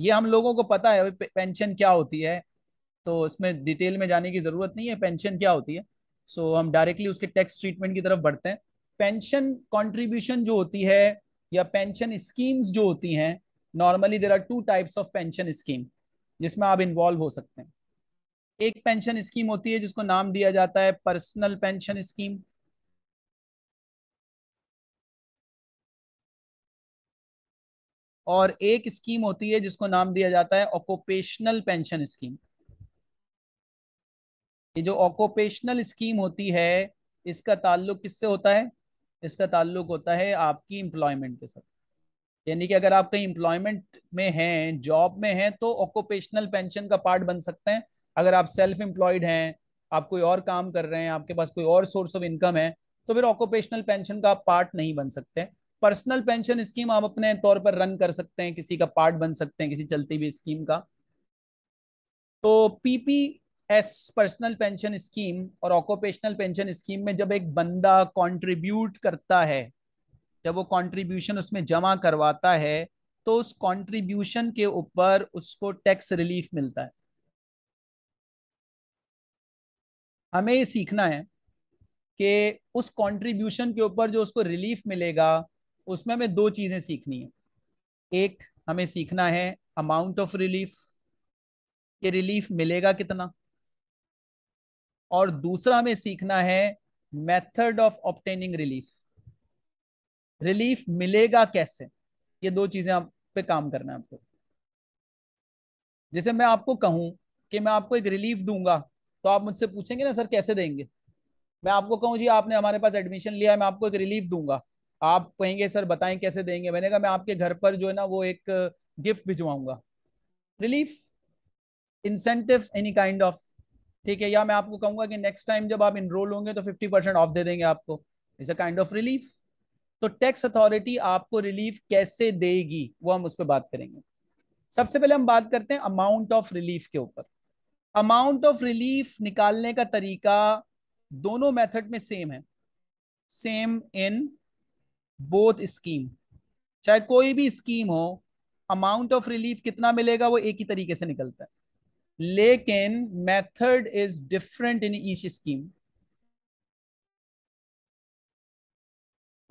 ये हम लोगों को पता है पेंशन क्या होती है तो इसमें डिटेल में जाने की ज़रूरत नहीं है पेंशन क्या होती है सो so, हम डायरेक्टली उसके टैक्स ट्रीटमेंट की तरफ बढ़ते हैं पेंशन कॉन्ट्रीब्यूशन जो होती है या पेंशन स्कीम्स जो होती हैं normally there are two types of pension scheme जिसमें आप इन्वॉल्व हो सकते हैं एक पेंशन स्कीम होती है जिसको नाम दिया जाता है पर्सनल पेंशन स्कीम और एक स्कीम होती है जिसको नाम दिया जाता है ऑकोपेशनल पेंशन स्कीम ये जो ऑक्यूपेशनल स्कीम होती है इसका ताल्लुक किससे होता है इसका ताल्लुक होता है आपकी एम्प्लॉयमेंट के साथ यानी कि अगर आप कहीं एम्प्लॉयमेंट में हैं जॉब में हैं तो ऑक्योपेशनल पेंशन का पार्ट बन सकते हैं अगर आप सेल्फ एम्प्लॉयड हैं आप कोई और काम कर रहे हैं आपके पास कोई और सोर्स ऑफ इनकम है तो फिर ऑकोपेशनल पेंशन का आप पार्ट नहीं बन सकते पर्सनल पेंशन स्कीम आप अपने तौर पर रन कर सकते हैं किसी का पार्ट बन सकते हैं किसी चलती हुई स्कीम का तो पीपीएस पर्सनल पेंशन स्कीम और ऑक्यूपेशनल पेंशन स्कीम में जब एक बंदा कंट्रीब्यूट करता है जब वो कंट्रीब्यूशन उसमें जमा करवाता है तो उस कंट्रीब्यूशन के ऊपर उसको टैक्स रिलीफ मिलता है हमें ये सीखना है कि उस कंट्रीब्यूशन के ऊपर जो उसको रिलीफ मिलेगा उसमें हमें दो चीजें सीखनी है एक हमें सीखना है अमाउंट ऑफ रिलीफ ये रिलीफ मिलेगा कितना और दूसरा हमें सीखना है method of obtaining relief relief मिलेगा कैसे ये दो चीजें आप पे काम करना है आपको जैसे मैं आपको कहूं कि मैं आपको एक रिलीफ दूंगा तो आप मुझसे पूछेंगे ना सर कैसे देंगे मैं आपको कहूं जी आपने हमारे पास एडमिशन लिया है मैं आपको एक रिलीफ दूंगा आप कहेंगे सर बताएं कैसे देंगे मैंने कहा मैं आपके घर पर जो है ना वो एक गिफ्ट भिजवाऊंगा relief incentive any kind of ठीक है या मैं आपको कहूंगा कि नेक्स्ट टाइम जब आप इनरोल होंगे तो फिफ्टी परसेंट ऑफ दे देंगे आपको is a kind of relief तो टैक्स अथॉरिटी आपको रिलीफ कैसे देगी वो हम उस पर बात करेंगे सबसे पहले हम बात करते हैं अमाउंट ऑफ रिलीफ के ऊपर अमाउंट ऑफ रिलीफ निकालने का तरीका दोनों मेथड में सेम है सेम इन बोथ स्कीम चाहे कोई भी स्कीम हो अमाउंट ऑफ रिलीफ कितना मिलेगा वो एक ही तरीके से निकलता है लेकिन method is different in each scheme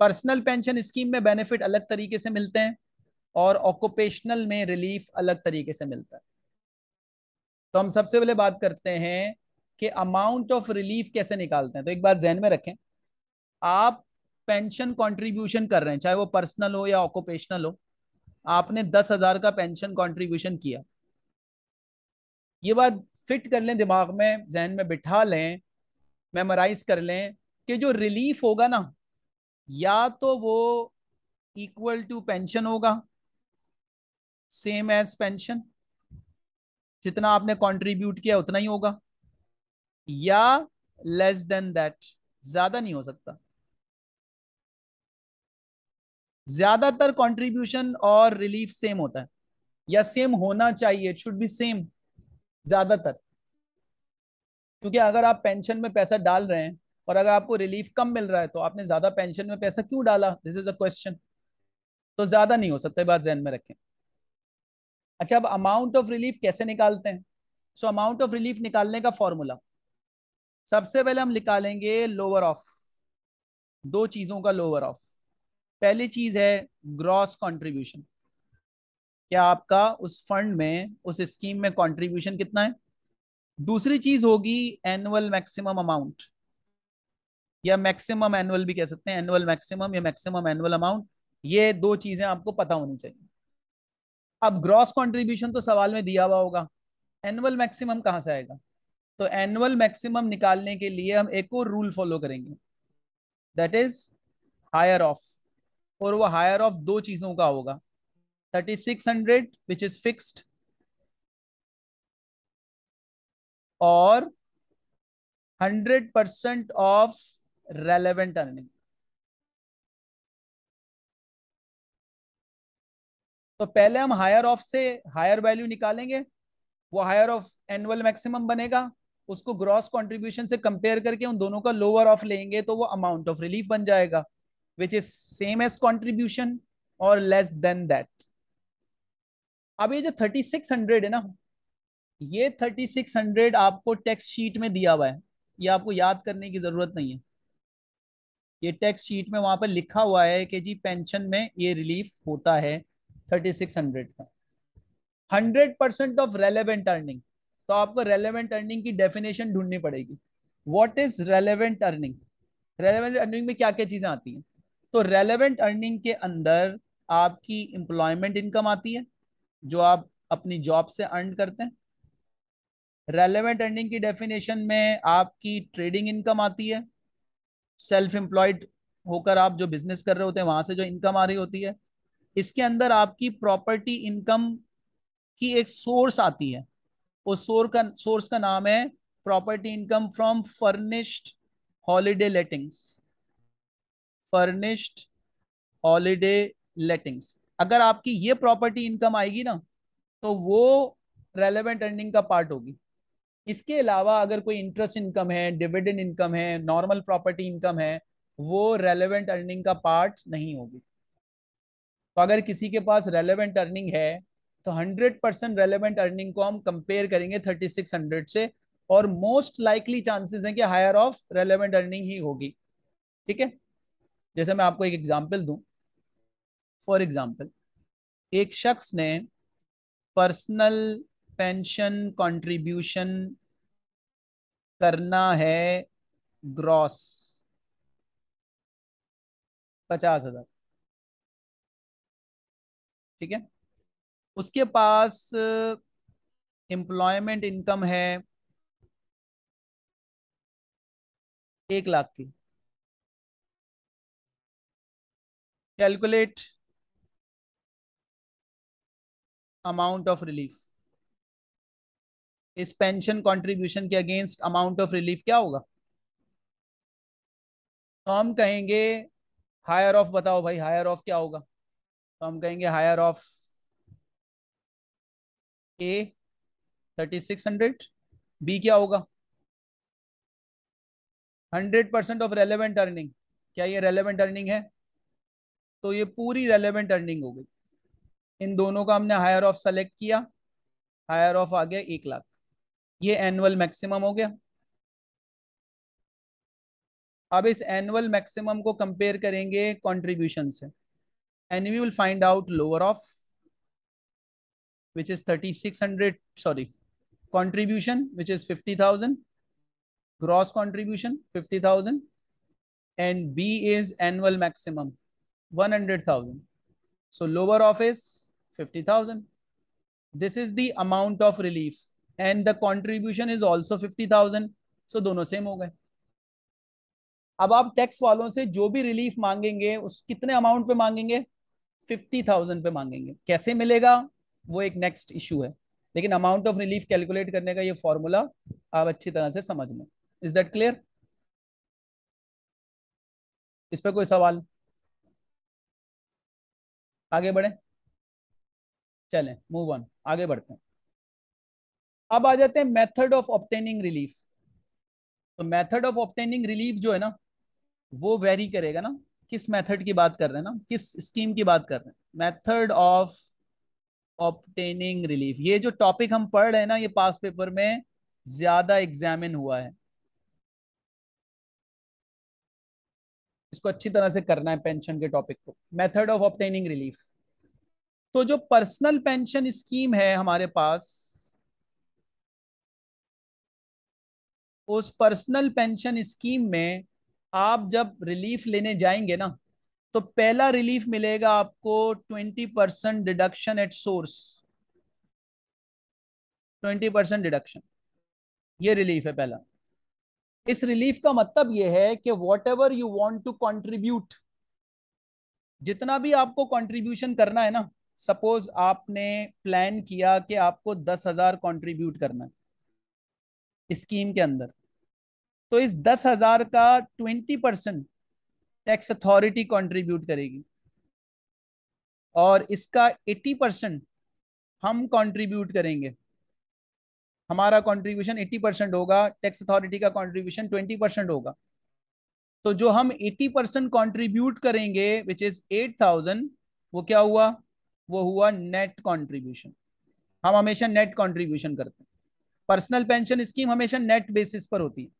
personal pension scheme में बेनिफिट अलग तरीके से मिलते हैं और ऑक्यूपेशनल में रिलीफ अलग तरीके से मिलता है तो हम सबसे पहले बात करते हैं कि अमाउंट ऑफ रिलीफ कैसे निकालते हैं तो एक बात जहन में रखें आप पेंशन कंट्रीब्यूशन कर रहे हैं चाहे वो पर्सनल हो या ऑक्यूपेशनल हो आपने दस हजार का पेंशन कंट्रीब्यूशन किया ये बात फिट कर लें दिमाग में जहन में बिठा लें मेमोराइज कर लें कि जो रिलीफ होगा ना या तो वो इक्वल टू पेंशन होगा सेम एज पेंशन जितना आपने कंट्रीब्यूट किया उतना ही होगा या लेस देन दैट ज्यादा नहीं हो सकता ज्यादातर कंट्रीब्यूशन और रिलीफ सेम होता है या सेम होना चाहिए इट शुड बी सेम ज्यादातर क्योंकि अगर आप पेंशन में पैसा डाल रहे हैं और अगर आपको रिलीफ कम मिल रहा है तो आपने ज्यादा पेंशन में पैसा क्यों डाला दिस इज अ क्वेश्चन तो ज्यादा नहीं हो सकता बात जहन में रखें अच्छा अब अमाउंट ऑफ रिलीफ कैसे निकालते हैं सो अमाउंट ऑफ रिलीफ निकालने का फॉर्मूला सबसे पहले हम निकालेंगे लोअर ऑफ दो चीजों का लोअर ऑफ पहली चीज है ग्रॉस कंट्रीब्यूशन क्या आपका उस फंड में उस स्कीम में कंट्रीब्यूशन कितना है दूसरी चीज होगी एनुअल मैक्सिमम अमाउंट या मैक्सिमम एनुअल भी कह सकते हैं एनुअल मैक्सिमम या मैक्सिमम एनुअल अमाउंट ये दो चीजें आपको पता होनी चाहिए अब ग्रॉस कंट्रीब्यूशन तो सवाल में दिया हुआ होगा एनुअल मैक्सिमम कहाँ से आएगा तो एनुअल मैक्सिमम निकालने के लिए हम एक और रूल फॉलो करेंगे दैट इज हायर ऑफ और वो हायर ऑफ दो चीजों का होगा thirty six hundred which is fixed और hundred percent of relevant earning तो पहले हम हायर ऑफ से हायर वैल्यू निकालेंगे वो हायर ऑफ एनुअल मैक्सिमम बनेगा उसको ग्रॉस कंट्रीब्यूशन से कंपेयर करके उन दोनों का लोअर ऑफ लेंगे तो वो अमाउंट ऑफ रिलीफ बन जाएगा which is same as contribution or less than that. अब ये जो थर्टी सिक्स हंड्रेड है ना ये थर्टी सिक्स हंड्रेड आपको टैक्स शीट में दिया हुआ है ये आपको याद करने की ज़रूरत नहीं है ये टैक्स शीट में वहां पर लिखा हुआ है कि जी पेंशन में ये रिलीफ होता है थर्टी सिक्स हंड्रेड का hundred percent of relevant earning तो आपको रेलिवेंट अर्निंग की डेफिनेशन ढूंढनी पड़ेगी what is relevant earning relevant earning में क्या क्या चीज़ें आती हैं तो रेलेवेंट अर्निंग के अंदर आपकी एम्प्लॉयमेंट इनकम आती है जो आप अपनी जॉब से अर्न करते हैं रेलेवेंट अर्निंग की डेफिनेशन में आपकी ट्रेडिंग इनकम आती है सेल्फ एम्प्लॉयड होकर आप जो बिजनेस कर रहे होते हैं वहां से जो इनकम आ रही होती है इसके अंदर आपकी प्रॉपर्टी इनकम की एक सोर्स आती है उस सोर का सोर्स का नाम है property income from furnished holiday lettings furnished holiday lettings अगर आपकी ये प्रॉपर्टी इनकम आएगी ना तो वो रेलेवेंट अर्निंग का पार्ट होगी इसके अलावा अगर कोई इंटरेस्ट इनकम है डिविडेंड इनकम है नॉर्मल प्रॉपर्टी इनकम है वो रेलेवेंट अर्निंग का पार्ट नहीं होगी तो अगर किसी के पास रेलेवेंट अर्निंग है तो 100 परसेंट रेलेवेंट अर्निंग को हम कंपेयर करेंगे 3600 से और मोस्ट लाइकली चांसेस हैं कि हायर ऑफ रेलेवेंट अर्निंग ही होगी ठीक है जैसे मैं आपको एक एग्जाम्पल दू फॉर एग्जाम्पल एक शख्स ने पर्सनल पेंशन कंट्रीब्यूशन करना है ग्रॉस पचास हजार ठीक है उसके पास एम्प्लॉयमेंट इनकम है एक लाख की calculate amount of relief इस पेंशन कंट्रीब्यूशन के अगेंस्ट अमाउंट ऑफ रिलीफ क्या होगा तो हम कहेंगे हायर ऑफ बताओ भाई हायर ऑफ क्या होगा तो हम कहेंगे higher of A thirty six hundred B क्या होगा hundred percent of relevant earning क्या ये रेलिवेंट अर्निंग है तो ये पूरी रेलिवेंट अर्निंग हो गई इन दोनों का हमने हायर ऑफ सेलेक्ट किया हायर ऑफ आ गया एक लाख ये एनुअल मैक्सिमम हो गया अब इस एनुअल मैक्सिमम को कंपेयर करेंगे कंट्रीब्यूशन से and we will find out lower of which is thirty six hundred sorry contribution which is fifty thousand gross contribution fifty thousand and B is annual maximum one hundred thousand. So lower off is fifty thousand. This is the amount of relief, and the contribution is also fifty thousand. So दोनों same हो गए अब आप tax वालों से जो भी relief मांगेंगे उस कितने अमाउंट पे मांगेंगे फिफ्टी थाउजेंड पे मांगेंगे कैसे मिलेगा वो एक नेक्स्ट इश्यू है लेकिन अमाउंट ऑफ रिलीफ कैलकुलेट करने का ये फॉर्मूला आप अच्छी तरह से समझ लें इज दैट क्लियर इस पर कोई सवाल आगे बढ़े चलें मूव ऑन आगे बढ़ते हैं अब आ जाते हैं मेथड ऑफ ऑप्टेनिंग रिलीफ तो मेथड ऑफ ऑप्टेनिंग रिलीफ जो है ना वो वेरी करेगा ना किस मेथड की बात कर रहे हैं ना किस स्कीम की बात कर रहे हैं मेथड ऑफ ऑप्टेनिंग रिलीफ ये जो टॉपिक हम पढ़ रहे हैं ना ये पास पेपर में ज्यादा एग्जामिन हुआ है इसको अच्छी तरह से करना है पेंशन के टॉपिक को मेथड ऑफ ऑप्टेनिंग रिलीफ तो जो पर्सनल पेंशन स्कीम है हमारे पास उस पर्सनल पेंशन स्कीम में आप जब रिलीफ लेने जाएंगे ना तो पहला रिलीफ मिलेगा आपको twenty percent deduction at source twenty percent deduction ये रिलीफ है पहला इस रिलीफ का मतलब यह है कि whatever you want to contribute जितना भी आपको कॉन्ट्रीब्यूशन करना है ना सपोज आपने प्लान किया कि आपको दस हजार कॉन्ट्रीब्यूट करना है स्कीम के अंदर तो इस दस हजार का twenty percent tax authority contribute करेगी और इसका एटी परसेंट हम कॉन्ट्रीब्यूट करेंगे हमारा कंट्रीब्यूशन 80 परसेंट होगा टैक्स अथॉरिटी का कंट्रीब्यूशन 20 परसेंट होगा तो जो हम 80 परसेंट कॉन्ट्रीब्यूट करेंगे विच इज 8000 वो क्या हुआ वो हुआ नेट कंट्रीब्यूशन हम हमेशा नेट कंट्रीब्यूशन करते हैं पर्सनल पेंशन स्कीम हमेशा नेट बेसिस पर होती है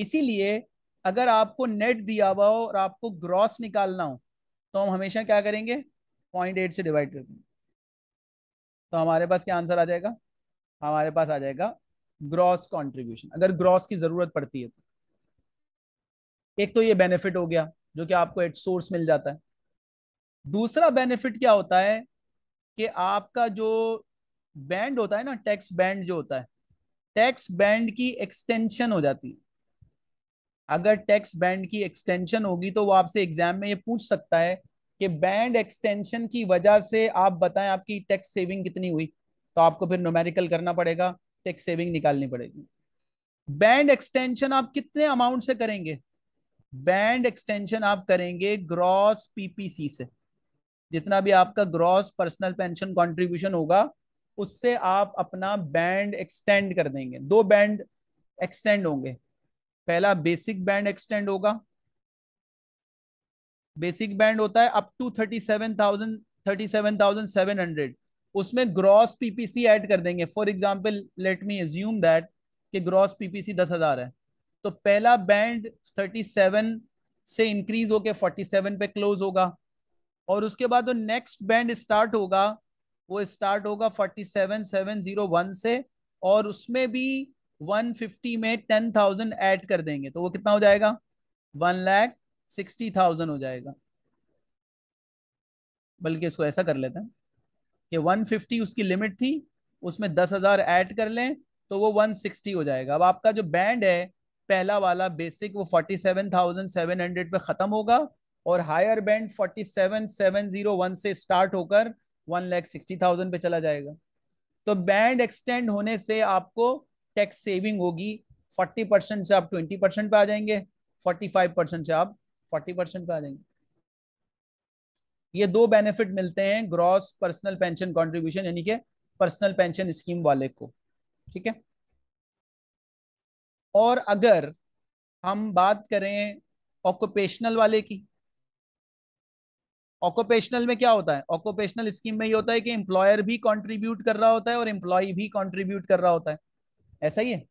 इसीलिए अगर आपको नेट दिया हुआ हो और आपको ग्रॉस निकालना हो तो हम हमेशा क्या करेंगे पॉइंट एट से डिवाइड कर देंगे तो हमारे पास क्या आंसर आ जाएगा हमारे पास आ जाएगा ग्रॉस कॉन्ट्रीब्यूशन अगर ग्रॉस की जरूरत पड़ती है तो एक तो ये बेनिफिट हो गया जो कि आपको एट सोर्स मिल जाता है दूसरा बेनिफिट क्या होता है कि आपका जो बैंड होता है ना टैक्स बैंड जो होता है टैक्स बैंड की एक्सटेंशन हो जाती है अगर टैक्स बैंड की एक्सटेंशन होगी तो वो आपसे एग्जाम में ये पूछ सकता है कि बैंड एक्सटेंशन की वजह से आप बताएं आपकी टैक्स सेविंग कितनी हुई तो आपको फिर नोमेरिकल करना पड़ेगा टैक्स सेविंग निकालनी पड़ेगी बैंड एक्सटेंशन आप कितने अमाउंट से करेंगे बैंड एक्सटेंशन आप करेंगे ग्रॉस पीपीसी से जितना भी आपका ग्रॉस पर्सनल पेंशन कॉन्ट्रीब्यूशन होगा उससे आप अपना बैंड एक्सटेंड कर देंगे दो बैंड एक्सटेंड होंगे पहला बेसिक बैंड एक्सटेंड होगा बेसिक बैंड होता है up to thirty seven thousand thirty seven thousand seven hundred उसमें ग्रॉस पीपीसी ऐड कर देंगे for example let me assume that कि ग्रॉस पीपीसी दस हजार है तो पहला बैंड थर्टी सेवन से इंक्रीज होके फोर्टी सेवन पे क्लोज होगा और उसके बाद जो नेक्स्ट बैंड स्टार्ट होगा वो स्टार्ट होगा forty seven seven zero one से और उसमें भी वन फिफ्टी में टेन थाउजेंड ऐड कर देंगे तो वो कितना हो जाएगा वन लैख सिक्सटी थाउजेंड हो जाएगा बल्कि इसको ऐसा कर लेते हैं ये 150 उसकी लिमिट थी उसमें 10,000 ऐड कर लें तो वो 160 हो जाएगा अब आपका जो बैंड है पहला वाला बेसिक वो 47,700 पे ख़त्म होगा और हायर बैंड 47,701 से स्टार्ट होकर वन लैख सिक्सटी थाउजेंड पे चला जाएगा तो बैंड एक्सटेंड होने से आपको टैक्स सेविंग होगी 40 परसेंट से आप 20 परसेंट पे आ जाएंगे 45 परसेंट से आप 40 परसेंट पे आ जाएंगे ये दो बेनिफिट मिलते हैं ग्रॉस पर्सनल पेंशन कॉन्ट्रीब्यूशन यानी कि पर्सनल पेंशन स्कीम वाले को ठीक है और अगर हम बात करें ऑक्यूपेशनल वाले की ऑक्यूपेशनल में क्या होता है ऑक्यूपेशनल स्कीम में ये होता है कि एम्प्लॉयर भी कंट्रीब्यूट कर रहा होता है और एम्प्लॉय भी कंट्रीब्यूट कर रहा होता है ऐसा ही है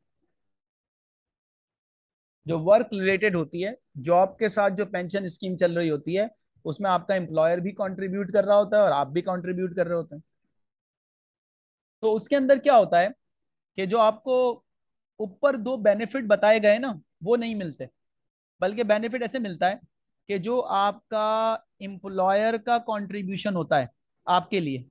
जो वर्क रिलेटेड होती है जॉब के साथ जो पेंशन स्कीम चल रही होती है उसमें आपका एम्प्लॉयर भी कंट्रीब्यूट कर रहा होता है और आप भी कंट्रीब्यूट कर रहे होते हैं तो उसके अंदर क्या होता है कि जो आपको ऊपर दो बेनिफिट बताए गए ना वो नहीं मिलते बल्कि बेनिफिट ऐसे मिलता है कि जो आपका एम्प्लॉयर का कंट्रीब्यूशन होता है आपके लिए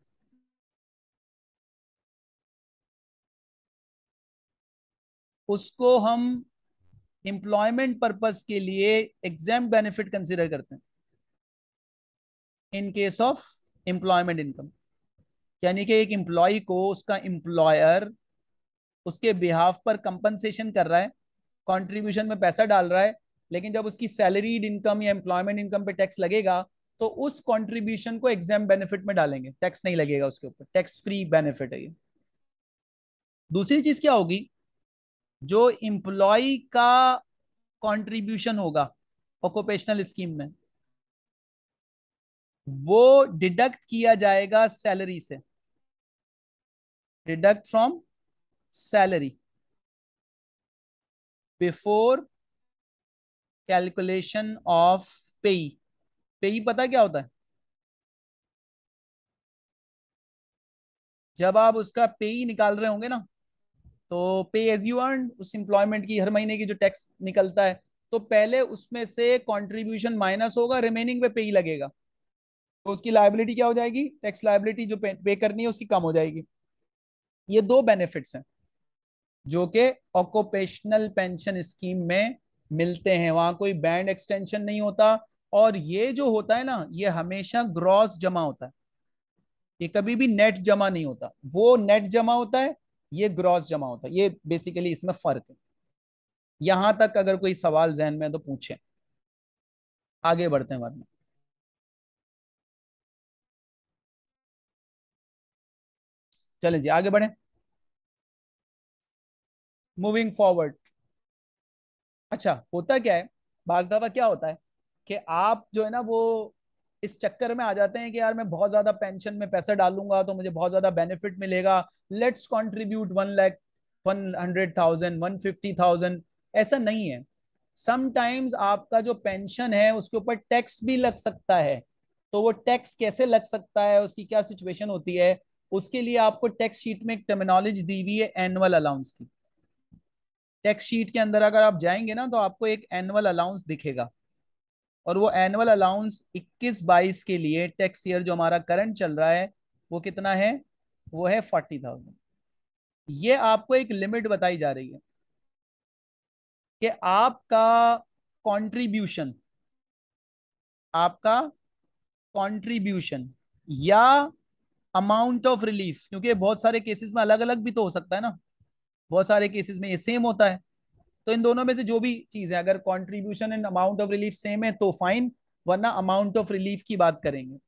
उसको हम एम्प्लॉयमेंट पर्पस के लिए एग्जाम बेनिफिट कंसिडर करते हैं in case of employment income यानी कि एक एम्प्लॉय को उसका एम्प्लॉयर उसके बिहाफ पर कंपनसेशन कर रहा है कंट्रीब्यूशन में पैसा डाल रहा है लेकिन जब उसकी सैलरीड इनकम या एम्प्लॉयमेंट इनकम पे टैक्स लगेगा तो उस कंट्रीब्यूशन को एग्जाम बेनिफिट में डालेंगे टैक्स नहीं लगेगा उसके ऊपर टैक्स फ्री बेनिफिट है ये दूसरी चीज क्या होगी जो एम्प्लॉय का कॉन्ट्रीब्यूशन होगा ऑक्यूपेशनल स्कीम में वो डिडक्ट किया जाएगा सैलरी से deduct from salary before calculation of PAYE PAYE पता क्या होता है जब आप उसका पेई निकाल रहे होंगे ना तो पे एज यू अर्न उस एम्प्लॉयमेंट की हर महीने की जो टैक्स निकलता है तो पहले उसमें से कंट्रीब्यूशन माइनस होगा रिमेनिंग पे पे लगेगा तो उसकी लाइबिलिटी क्या हो जाएगी टैक्स लाइबिलिटी जो पे करनी है उसकी कम हो जाएगी ये दो बेनिफिट्स हैं जो कि ऑक्यूपेशनल पेंशन स्कीम में मिलते हैं वहां कोई बैंड एक्सटेंशन नहीं होता और ये जो होता है ना ये हमेशा ग्रॉस जमा होता है ये कभी भी नेट जमा नहीं होता वो नेट जमा होता है ये ग्रॉस जमा होता है ये बेसिकली इसमें फर्क है यहां तक अगर कोई सवाल जहन में है तो पूछें आगे बढ़ते हैं बाद में चले जी आगे बढ़े मूविंग फॉरवर्ड अच्छा होता क्या है बाज दफा क्या होता है कि आप जो है ना वो इस चक्कर में आ जाते हैं कि यार मैं बहुत ज्यादा पेंशन में पैसा डालूंगा तो मुझे बहुत ज्यादा बेनिफिट मिलेगा let's contribute one lakh one hundred thousand one fifty thousand ऐसा नहीं है समटाइम्स आपका जो पेंशन है उसके ऊपर टैक्स भी लग सकता है तो वो टैक्स कैसे लग सकता है उसकी क्या सिचुएशन होती है उसके लिए आपको टैक्स शीट में एक टर्मिनोलॉजी दी हुई है एनुअल अलाउंस की टैक्स शीट के अंदर अगर आप जाएंगे ना तो आपको एक एनुअल अलाउंस दिखेगा और वो एनुअल अलाउंस 21 बाईस के लिए टैक्स ईयर जो हमारा करंट चल रहा है वो कितना है वो है फोर्टी थाउजेंड ये आपको एक लिमिट बताई जा रही है कि आपका कंट्रीब्यूशन आपका कंट्रीब्यूशन या अमाउंट ऑफ रिलीफ क्योंकि बहुत सारे केसेस में अलग अलग भी तो हो सकता है ना बहुत सारे केसेस में ये सेम होता है तो इन दोनों में से जो भी चीज है अगर contribution and amount of relief same है तो फाइन वरना अमाउंट ऑफ रिलीफ की बात करेंगे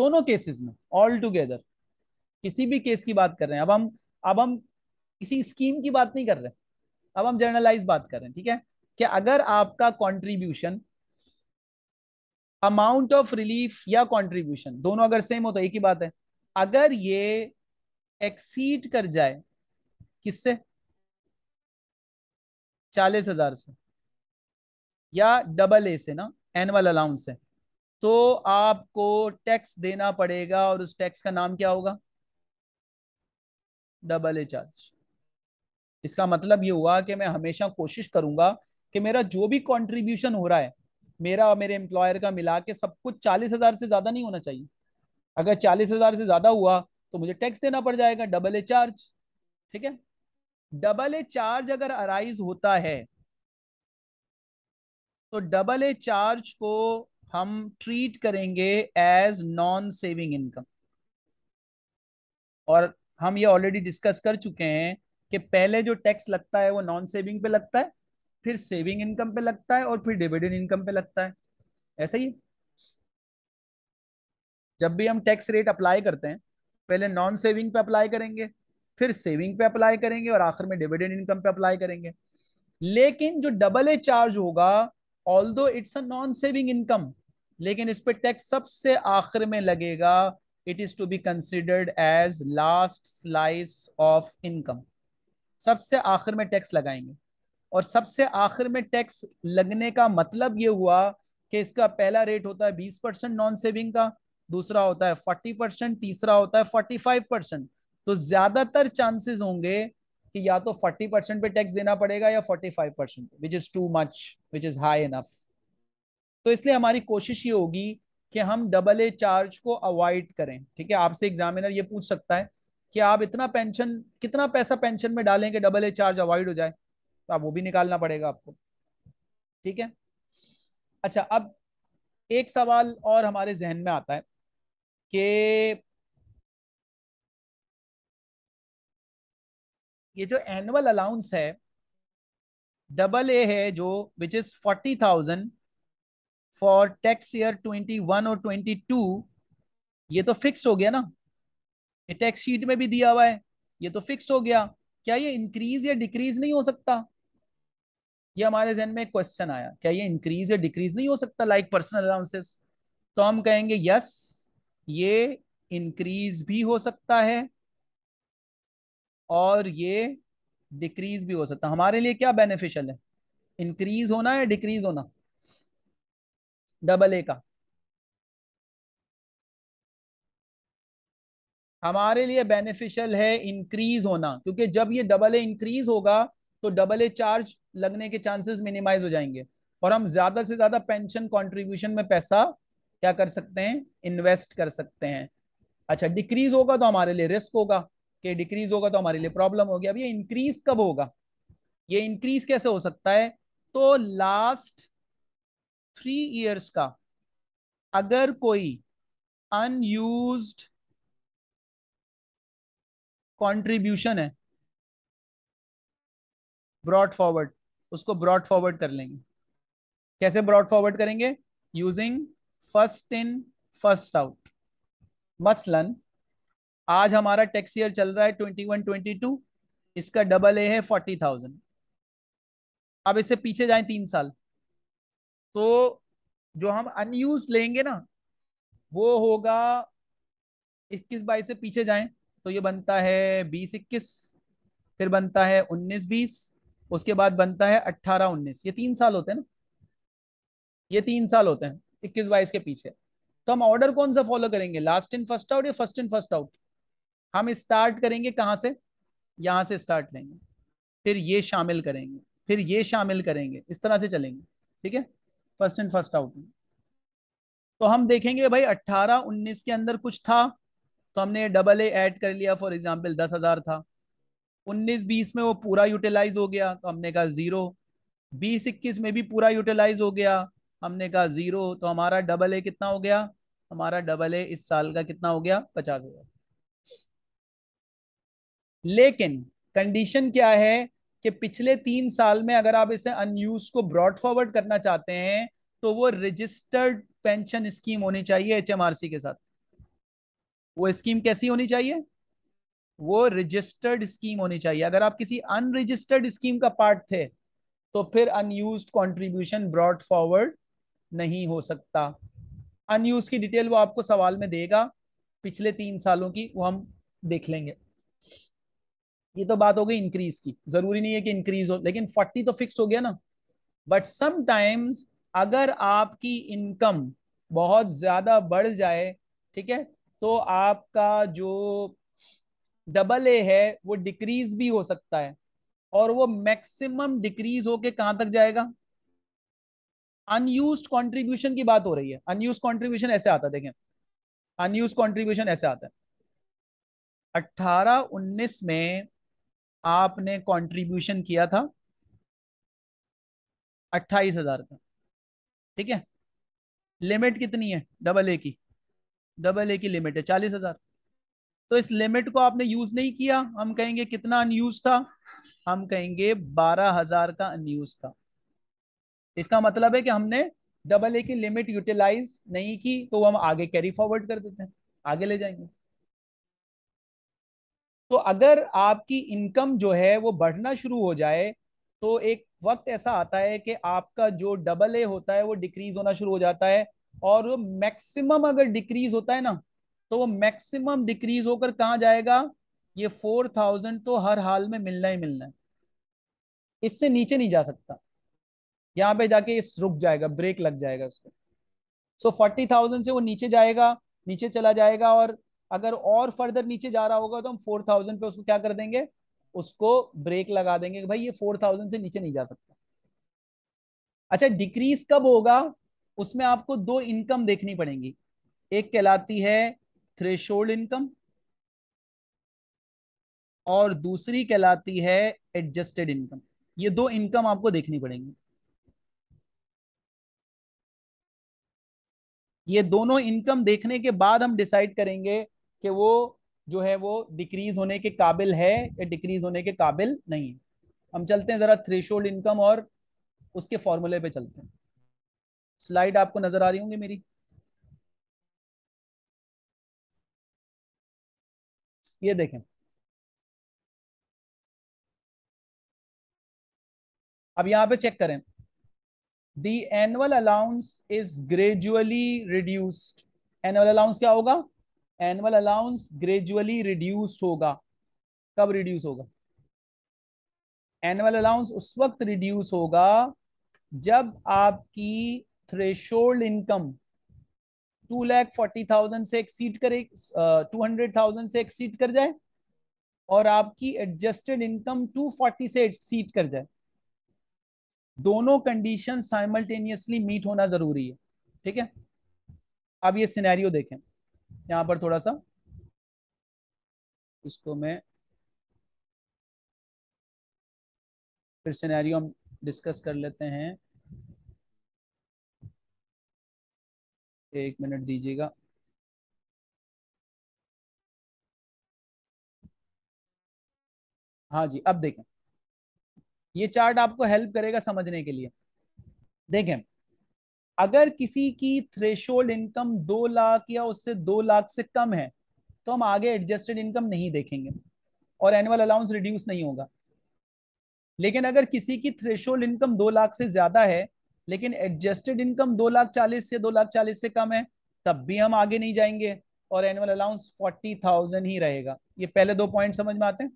दोनों केसेस में ऑल टूगेदर किसी भी केस की बात कर रहे हैं अब हम अब हम किसी स्कीम की बात नहीं कर रहे अब हम जर्नलाइज बात कर रहे हैं ठीक है कि अगर आपका कॉन्ट्रीब्यूशन अमाउंट ऑफ रिलीफ या कॉन्ट्रीब्यूशन दोनों अगर सेम हो तो एक ही बात है अगर ये एक्सीड कर जाए किससे चालीस हजार से या डबल ए से ना एनुअल अलाउंस से तो आपको टैक्स देना पड़ेगा और उस टैक्स का नाम क्या होगा डबल ए चार्ज इसका मतलब ये हुआ कि मैं हमेशा कोशिश करूंगा कि मेरा जो भी कंट्रीब्यूशन हो रहा है मेरा और मेरे एम्प्लॉयर का मिला के सब कुछ चालीस हजार से ज्यादा नहीं होना चाहिए अगर चालीस हजार से ज्यादा हुआ तो मुझे टैक्स देना पड़ जाएगा डबल ए चार्ज ठीक है डबल ए चार्ज अगर अराइज होता है तो डबल ए चार्ज को हम ट्रीट करेंगे एज नॉन सेविंग इनकम और हम ये ऑलरेडी डिस्कस कर चुके हैं कि पहले जो टैक्स लगता है वो नॉन सेविंग पे लगता है फिर सेविंग इनकम पे लगता है और फिर डिविडेंड इनकम पे लगता है ऐसा ही जब भी हम टैक्स रेट अप्लाई करते हैं पहले नॉन सेविंग पे अप्लाई करेंगे फिर सेविंग पे अप्लाई करेंगे और आखिर में डिविडेंड इनकम पे अप्लाई करेंगे लेकिन जो डबल ए चार्ज होगा although it's a non saving income लेकिन इस पर टैक्स सबसे आखिर में लगेगा it is to be considered as last slice of income सबसे आखिर में टैक्स लगाएंगे और सबसे आखिर में टैक्स लगने का मतलब ये हुआ कि इसका पहला रेट होता है बीस परसेंट नॉन सेविंग का दूसरा होता है फोर्टी परसेंट तीसरा होता है फोर्टी फाइव परसेंट तो ज्यादातर चांसेस होंगे कि या तो फोर्टी परसेंट पे टैक्स देना पड़ेगा या forty five percent which is too much which is high enough तो इसलिए हमारी कोशिश ये होगी कि हम डबल ए चार्ज को अवॉइड करें ठीक है आपसे एग्जामिनर ये पूछ सकता है कि आप इतना पेंशन कितना पैसा पेंशन में डालें कि डबल ए चार्ज अवॉइड हो जाए तो आप वो भी निकालना पड़ेगा आपको ठीक है अच्छा अब एक सवाल और हमारे जहन में आता है कि ये जो एनुअल अलाउंस है डबल ए है जो which is forty thousand for tax year twenty one और ट्वेंटी टू ये तो फिक्स हो गया ना ये टैक्स शीट में भी दिया हुआ है ये तो फिक्स हो गया क्या ये इंक्रीज या डिक्रीज नहीं हो सकता ये हमारे जहन में क्वेश्चन आया क्या ये इंक्रीज या डिक्रीज नहीं हो सकता लाइक पर्सनल अलाउंसेस तो हम कहेंगे यस ये इंक्रीज भी हो सकता है और ये डिक्रीज भी हो सकता हमारे लिए क्या बेनिफिशियल है इंक्रीज होना या डिक्रीज होना डबल ए का हमारे लिए बेनिफिशियल है इंक्रीज होना क्योंकि जब ये डबल ए इंक्रीज होगा तो डबल ए चार्ज लगने के चांसेस मिनिमाइज हो जाएंगे और हम ज्यादा से ज्यादा पेंशन कॉन्ट्रीब्यूशन में पैसा क्या कर सकते हैं इन्वेस्ट कर सकते हैं अच्छा डिक्रीज होगा तो हमारे लिए रिस्क होगा कि डिक्रीज होगा तो हमारे लिए प्रॉब्लम होगी अब ये इंक्रीज कब होगा ये इंक्रीज कैसे हो सकता है तो लास्ट थ्री इयर्स का अगर कोई अनयूज्ड कंट्रीब्यूशन है ब्रॉड फॉरवर्ड उसको ब्रॉड फॉरवर्ड कर लेंगे कैसे ब्रॉड फॉरवर्ड करेंगे using first in first out मसलन आज हमारा टैक्स ईयर चल रहा है ट्वेंटी वन ट्वेंटी टू इसका डबल ए है फोर्टी थाउजेंड अब इससे पीछे जाए तीन साल तो जो हम अनयूज लेंगे ना वो होगा इक्कीस बाईस से पीछे जाए तो ये बनता है बीस इक्कीस फिर बनता है उन्नीस बीस उसके बाद बनता है अट्ठारह उन्नीस ये तीन साल होते हैं ना ये तीन साल होते हैं इक्कीस बाईस के पीछे तो हम ऑर्डर कौन सा फॉलो करेंगे लास्ट इन फर्स्ट आउट या फर्स्ट इन फर्स्ट आउट हम स्टार्ट करेंगे कहाँ से यहाँ से स्टार्ट लेंगे फिर ये शामिल करेंगे फिर ये शामिल करेंगे इस तरह से चलेंगे ठीक है फर्स्ट इन फर्स्ट आउट में तो हम देखेंगे भाई 18 19 के अंदर कुछ था तो हमने डबल ए ऐड कर लिया फॉर एग्जांपल दस हजार था उन्नीस बीस में वो पूरा यूटिलाइज हो गया तो हमने कहा जीरो बीस इक्कीस में भी पूरा यूटिलाइज हो गया हमने कहा जीरो तो हमारा डबल ए कितना हो गया हमारा डबल ए इस साल का कितना हो गया पचास हजार लेकिन कंडीशन क्या है कि पिछले तीन साल में अगर आप इसे अनयूज को ब्रॉड फॉरवर्ड करना चाहते हैं तो वो रजिस्टर्ड पेंशन स्कीम होनी चाहिए एच के साथ वो स्कीम कैसी होनी चाहिए वो रजिस्टर्ड स्कीम होनी चाहिए अगर आप किसी अनरजिस्टर्ड स्कीम का पार्ट थे तो फिर अनयूज कॉन्ट्रीब्यूशन ब्रॉड फॉरवर्ड नहीं हो सकता अनयूज की डिटेल वो आपको सवाल में देगा पिछले तीन सालों की वो हम देख लेंगे ये तो बात हो गई इंक्रीज की जरूरी नहीं है कि इंक्रीज हो लेकिन फोर्टी तो फिक्स हो गया ना बट समाइम्स अगर आपकी इनकम बहुत ज्यादा बढ़ जाए ठीक है तो आपका जो डबल ए है वो डिक्रीज भी हो सकता है और वो मैक्सिमम डिक्रीज होके कहां तक जाएगा अनयूज कॉन्ट्रीब्यूशन की बात हो रही है अनयूज कॉन्ट्रीब्यूशन ऐसे आता है देखें अनयूज कॉन्ट्रीब्यूशन ऐसे आता है अट्ठारह उन्नीस में आपने कंट्रीब्यूशन किया था अट्ठाईस हजार का ठीक है लिमिट कितनी है डबल ए की डबल ए की लिमिट है चालीस हजार तो इस लिमिट को आपने यूज नहीं किया हम कहेंगे कितना अनयूज था हम कहेंगे बारह हजार का अनयूज था इसका मतलब है कि हमने डबल ए की लिमिट यूटिलाइज नहीं की तो हम आगे कैरी फॉरवर्ड कर देते हैं आगे ले जाएंगे तो अगर आपकी इनकम जो है वो बढ़ना शुरू हो जाए तो एक वक्त ऐसा आता है कि आपका जो डबल ए होता है वो डिक्रीज होना शुरू हो जाता है और मैक्सिमम अगर डिक्रीज होता है ना तो वो मैक्सिमम डिक्रीज होकर कहा जाएगा ये फोर थाउजेंड तो हर हाल में मिलना ही मिलना है इससे नीचे नहीं जा सकता यहां पे जाके इस रुक जाएगा ब्रेक लग जाएगा उसको सो फोर्टी थाउजेंड से वो नीचे जाएगा नीचे चला जाएगा और अगर और फर्दर नीचे जा रहा होगा तो हम फोर थाउजेंड पे उसको क्या कर देंगे उसको ब्रेक लगा देंगे भाई ये फोर थाउजेंड से नीचे नहीं जा सकता अच्छा डिक्रीज कब होगा उसमें आपको दो इनकम देखनी पड़ेगी एक कहलाती है थ्रेशोल्ड इनकम और दूसरी कहलाती है एडजस्टेड इनकम ये दो इनकम आपको देखनी पड़ेंगी ये दोनों इनकम देखने के बाद हम डिसाइड करेंगे कि वो जो है वो डिक्रीज होने के काबिल है या डिक्रीज होने के काबिल नहीं है हम चलते हैं जरा थ्रेशोल्ड इनकम और उसके फॉर्मूले पे चलते हैं स्लाइड आपको नजर आ रही होंगी मेरी ये देखें अब यहां पे चेक करें the annual allowance is gradually reduced annual allowance क्या होगा एनुअल अलाउंस ग्रेजुअली रिड्यूस्ड होगा कब रिड्यूस होगा एनुअल अलाउंस उस वक्त रिड्यूस होगा जब आपकी threshold income two lakh forty thousand से एक्सीड करे टू हंड्रेड थाउजेंड से एक्सीड कर जाए और आपकी एडजस्टेड इनकम टू फोर्टी से एक्सीड कर जाए दोनों कंडीशन साइमल्टेनियसली मीट होना जरूरी है ठीक है अब ये सिनेरियो देखें यहां पर थोड़ा सा इसको मैं फिर सिनेरियो हम डिस्कस कर लेते हैं एक मिनट दीजिएगा हाँ जी अब देखें ये चार्ट आपको हेल्प करेगा समझने के लिए देखें अगर किसी की थ्रेशोल्ड इनकम दो लाख या उससे दो लाख से कम है तो हम आगे एडजस्टेड इनकम नहीं देखेंगे और एनुअल अलाउंस रिड्यूस नहीं होगा लेकिन अगर किसी की थ्रेशोल्ड इनकम दो लाख से ज्यादा है लेकिन एडजस्टेड इनकम दो लाख चालीस से दो लाख चालीस से कम है तब भी हम आगे नहीं जाएंगे और एनुअल अलाउंस फोर्टी थाउजेंड ही रहेगा ये पहले दो पॉइंट समझ में आते हैं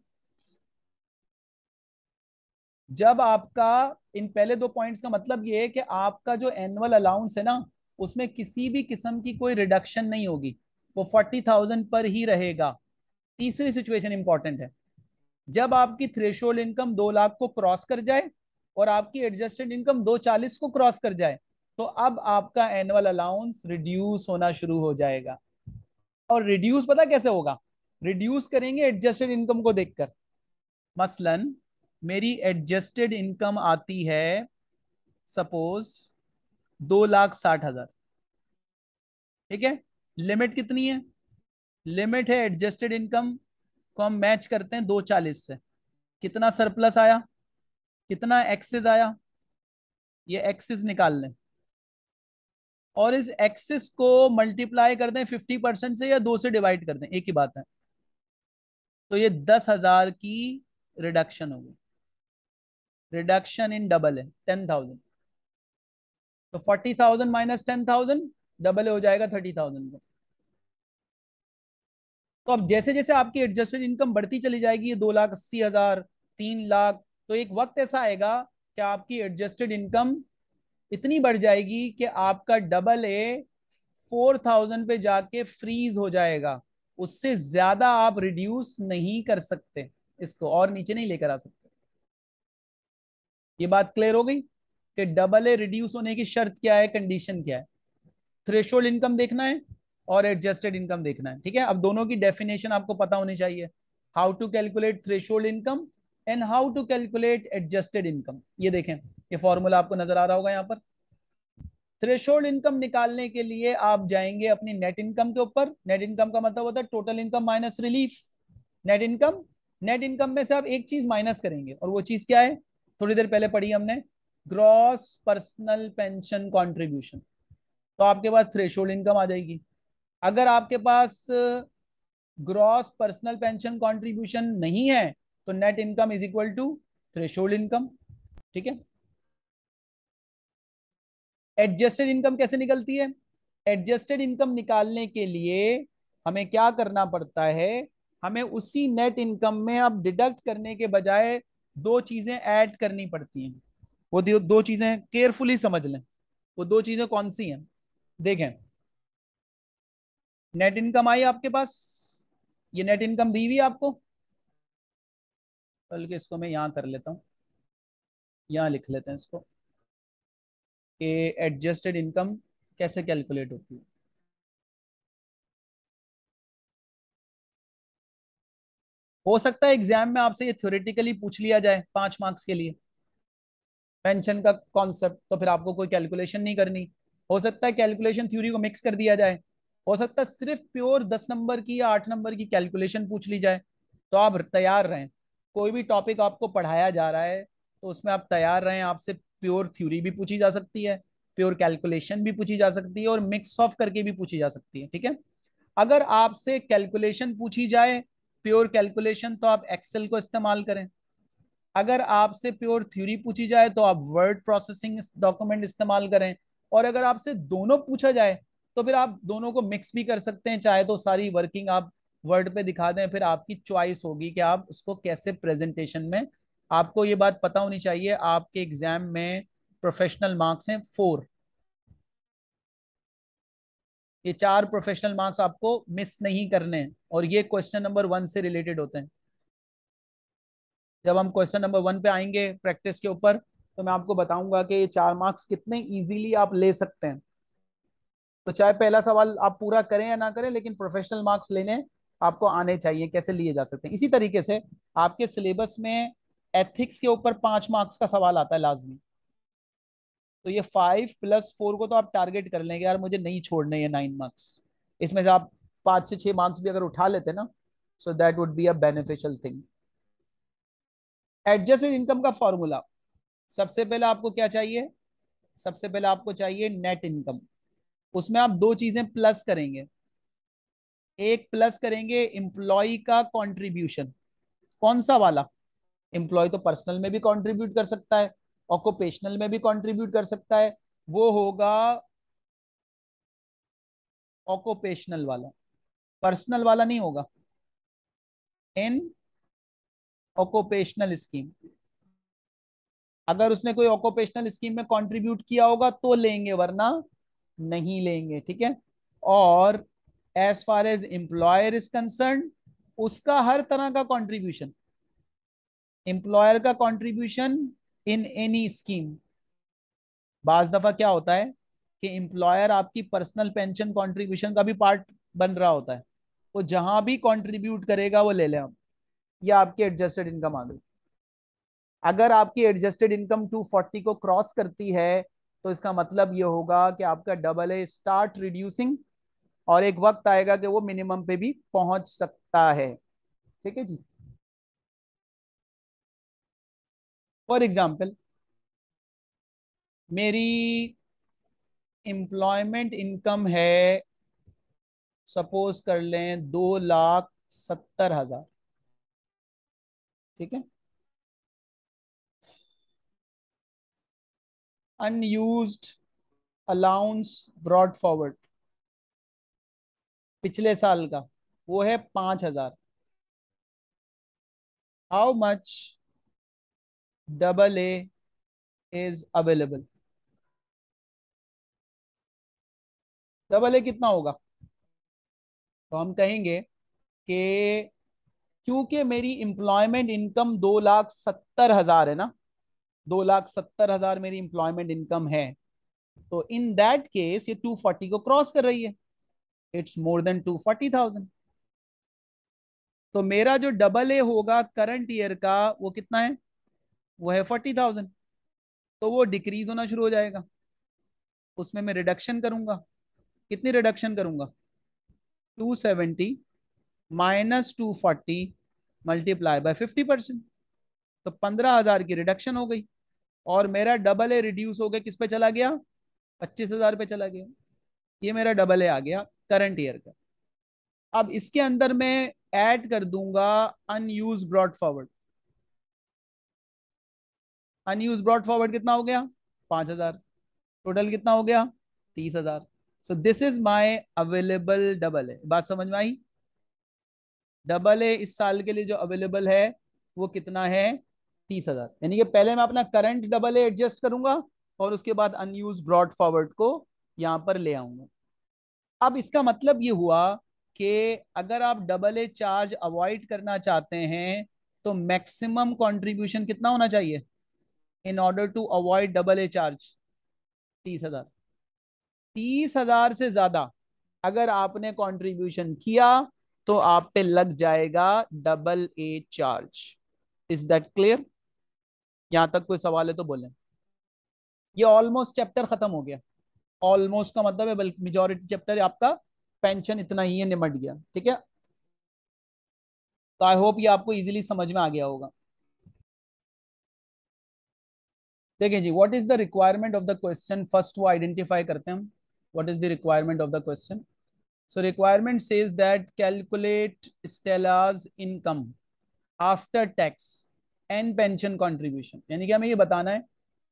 जब आपका इन पहले दो पॉइंट्स का मतलब ये है कि आपका जो एनुअल अलाउंस है ना उसमें किसी भी किस्म की कोई रिडक्शन नहीं होगी वो फोर्टी थाउजेंड पर ही रहेगा तीसरी सिचुएशन इंपॉर्टेंट है जब आपकी थ्रेशोल्ड इनकम दो लाख को क्रॉस कर जाए और आपकी एडजस्टेड इनकम दो चालीस को क्रॉस कर जाए तो अब आपका एनुअल अलाउंस रिड्यूस होना शुरू हो जाएगा और रिड्यूस पता कैसे होगा रिड्यूस करेंगे एडजस्टेड इनकम को देखकर मसलन मेरी एडजस्टेड इनकम आती है सपोज दो लाख साठ हजार ठीक है लिमिट कितनी है लिमिट है एडजस्टेड इनकम को हम मैच करते हैं दो चालीस से कितना सरप्लस आया कितना एक्सेस आया ये एक्सेस निकाल लें और इस एक्सेस को मल्टीप्लाई कर दें फिफ्टी परसेंट से या दो से डिवाइड कर दें एक ही बात है तो ये दस हजार की रिडक्शन हो गई रिडक्शन इन डबल है टेन थाउजेंड तो forty thousand minus ten thousand double हो जाएगा थर्टी थाउजेंड का तो अब जैसे जैसे आपकी एडजस्टेड इनकम बढ़ती चली जाएगी ये दो लाख अस्सी हजार तीन लाख तो एक वक्त ऐसा आएगा कि आपकी एडजस्टेड इनकम इतनी बढ़ जाएगी कि आपका डबल ए फोर थाउजेंड पे जाके फ्रीज हो जाएगा उससे ज्यादा आप रिड्यूस नहीं कर सकते इसको और नीचे नहीं लेकर आ सकते ये बात क्लियर हो गई कि डबल ए रिड्यूस होने की शर्त क्या है कंडीशन क्या है थ्रेशोल्ड इनकम देखना है और एडजस्टेड इनकम देखना है ठीक है अब दोनों की डेफिनेशन आपको पता होनी चाहिए how to calculate threshold income and how to calculate adjusted income ये देखें ये फॉर्मूला आपको नजर आ रहा होगा यहाँ पर थ्रेशोल्ड इनकम निकालने के लिए आप जाएंगे अपनी नेट इनकम के ऊपर नेट इनकम का मतलब होता है total income minus relief net income net income में से आप एक चीज माइनस करेंगे और वो चीज क्या है थोड़ी देर पहले पढ़ी हमने ग्रॉस पर्सनल पेंशन कॉन्ट्रीब्यूशन तो आपके पास थ्रेशोल्ड इनकम आ जाएगी अगर आपके पास ग्रॉस पर्सनल पेंशन कॉन्ट्रीब्यूशन नहीं है तो net income is equal to threshold income ठीक है एडजस्टेड इनकम कैसे निकलती है एडजस्टेड इनकम निकालने के लिए हमें क्या करना पड़ता है हमें उसी नेट इनकम में अब डिडक्ट करने के बजाय दो चीजें ऐड करनी पड़ती हैं वो दो चीजें केयरफुली समझ लें वो दो चीजें कौन सी हैं देखें नेट इनकम आई आपके पास ये नेट इनकम दी हुई आपको बल्कि इसको मैं यहाँ कर लेता हूँ यहाँ लिख लेते हैं इसको कि एडजस्टेड इनकम कैसे कैलकुलेट होती है हो सकता है एग्जाम में आपसे ये थ्योरेटिकली पूछ लिया जाए पांच मार्क्स के लिए पेंशन का कॉन्सेप्ट तो फिर आपको कोई कैलकुलेशन नहीं करनी हो सकता है कैलकुलेशन थ्योरी को मिक्स कर दिया जाए हो सकता है सिर्फ प्योर दस नंबर की या आठ नंबर की कैलकुलेशन पूछ ली जाए तो आप तैयार रहें कोई भी टॉपिक आपको पढ़ाया जा रहा है तो उसमें आप तैयार रहें आपसे प्योर थ्योरी भी पूछी जा सकती है प्योर कैलकुलेशन भी पूछी जा सकती है और मिक्स ऑफ करके भी पूछी जा सकती है ठीक है अगर आपसे कैलकुलेशन पूछी जाए प्योर कैलकुलेशन तो आप एक्सेल को इस्तेमाल करें अगर आपसे प्योर थ्योरी पूछी जाए तो आप वर्ड प्रोसेसिंग डॉक्यूमेंट इस्तेमाल करें और अगर आपसे दोनों पूछा जाए तो फिर आप दोनों को मिक्स भी कर सकते हैं चाहे तो सारी वर्किंग आप वर्ड पे दिखा दें फिर आपकी चॉइस होगी कि आप उसको कैसे प्रेजेंटेशन में आपको ये बात पता होनी चाहिए आपके एग्जाम में प्रोफेशनल मार्क्स हैं फोर ये चार प्रोफेशनल मार्क्स आपको मिस नहीं करने हैं और ये क्वेश्चन नंबर वन से रिलेटेड होते हैं जब हम क्वेश्चन नंबर वन पे आएंगे प्रैक्टिस के ऊपर तो मैं आपको बताऊंगा कि ये चार मार्क्स कितने इजीली आप ले सकते हैं तो चाहे पहला सवाल आप पूरा करें या ना करें लेकिन प्रोफेशनल मार्क्स लेने आपको आने चाहिए कैसे लिए जा सकते हैं इसी तरीके से आपके सिलेबस में एथिक्स के ऊपर पांच मार्क्स का सवाल आता है लाजमी तो ये फाइव प्लस फोर को तो आप टारगेट कर लेंगे यार मुझे नहीं छोड़ने ये नाइन मार्क्स इसमें से आप पांच से छह मार्क्स भी अगर उठा लेते ना so that would be a beneficial thing adjusted income का फॉर्मूला सबसे पहले आपको क्या चाहिए सबसे पहले आपको चाहिए नेट इनकम उसमें आप दो चीज़ें प्लस करेंगे एक प्लस करेंगे एम्प्लॉय का कंट्रीब्यूशन कौन सा वाला एम्प्लॉय तो पर्सनल में भी कंट्रीब्यूट कर सकता है ऑक्यूपेशनल में भी कंट्रीब्यूट कर सकता है वो होगा ऑक्यूपेशनल वाला पर्सनल वाला नहीं होगा इन ऑक्यूपेशनल स्कीम अगर उसने कोई ऑक्यूपेशनल स्कीम में कंट्रीब्यूट किया होगा तो लेंगे वरना नहीं लेंगे ठीक है और as far as employer is concern उसका हर तरह का कॉन्ट्रीब्यूशन एम्प्लॉयर का कॉन्ट्रीब्यूशन इन एनी स्कीम बाज दफा क्या होता है कि एम्प्लॉयर आपकी पर्सनल पेंशन कॉन्ट्रीब्यूशन का भी पार्ट बन रहा होता है वो जहां भी कॉन्ट्रीब्यूट करेगा वो ले लें आप या आपकी एडजस्टेड इनकम आ गई अगर आपकी एडजस्टेड इनकम 240 को क्रॉस करती है तो इसका मतलब ये होगा कि आपका डबल ए स्टार्ट रिड्यूसिंग और एक वक्त आएगा कि वो मिनिमम पे भी पहुंच सकता है ठीक है जी फॉर एग्जाम्पल मेरी एम्प्लॉयमेंट इनकम है सपोज कर लें दो लाख सत्तर हजार ठीक है अनयूज्ड अलाउंस ब्रॉड फॉरवर्ड पिछले साल का वो है पांच हजार how much double A is available double A कितना होगा तो हम कहेंगे कि क्योंकि मेरी इंप्लॉयमेंट इनकम दो लाख सत्तर हजार है ना दो लाख सत्तर हजार मेरी इंप्लॉयमेंट इनकम है तो इन दैट केस ये टू फोर्टी को क्रॉस कर रही है it's more than two forty thousand तो मेरा जो डबल ए होगा करंट ईयर का वो कितना है वो है फोर्टी थाउजेंड तो वो डिक्रीज होना शुरू हो जाएगा उसमें मैं रिडक्शन करूंगा कितनी रिडक्शन करूंगा two seventy minus two forty multiply by fifty percent तो पंद्रह हजार की रिडक्शन हो गई और मेरा डबल ए रिड्यूस हो गया किस पे चला गया पच्चीस हजार पे चला गया ये मेरा डबल ए आ गया करंट ईयर का अब इसके अंदर मैं ऐड कर दूंगा unused brought forward unused brought forward कितना हो गया पांच हजार टोटल कितना हो गया तीस हजार so this is my available double A बात समझ में आई डबल ए इस साल के लिए जो अवेलेबल है वो कितना है तीस हजार यानी कि पहले मैं अपना करंट डबल ए एडजस्ट करूंगा और उसके बाद अनयूज ब्रॉड फॉरवर्ड को यहां पर ले आऊंगा अब इसका मतलब ये हुआ कि अगर आप डबल ए चार्ज अवॉइड करना चाहते हैं तो मैक्सिमम कंट्रीब्यूशन कितना होना चाहिए in order to avoid double A charge तीस हजार तीस हजार से ज्यादा अगर आपने कंट्रीब्यूशन किया तो आप पे लग जाएगा double A charge is that clear यहां तक कोई सवाल है तो बोले ये ऑलमोस्ट चैप्टर खत्म हो गया ऑलमोस्ट का मतलब है बल्कि मेजोरिटी चैप्टर आपका पेंशन इतना ही है निमट गया ठीक है तो आई होप ये आपको इजीली समझ में आ गया होगा देखिए जी what is the requirement of the question first वो आइडेंटिफाई करते हैं हम what is the requirement of the question so requirement says that calculate Stella's income after tax and pension contribution यानी कि हमें ये बताना है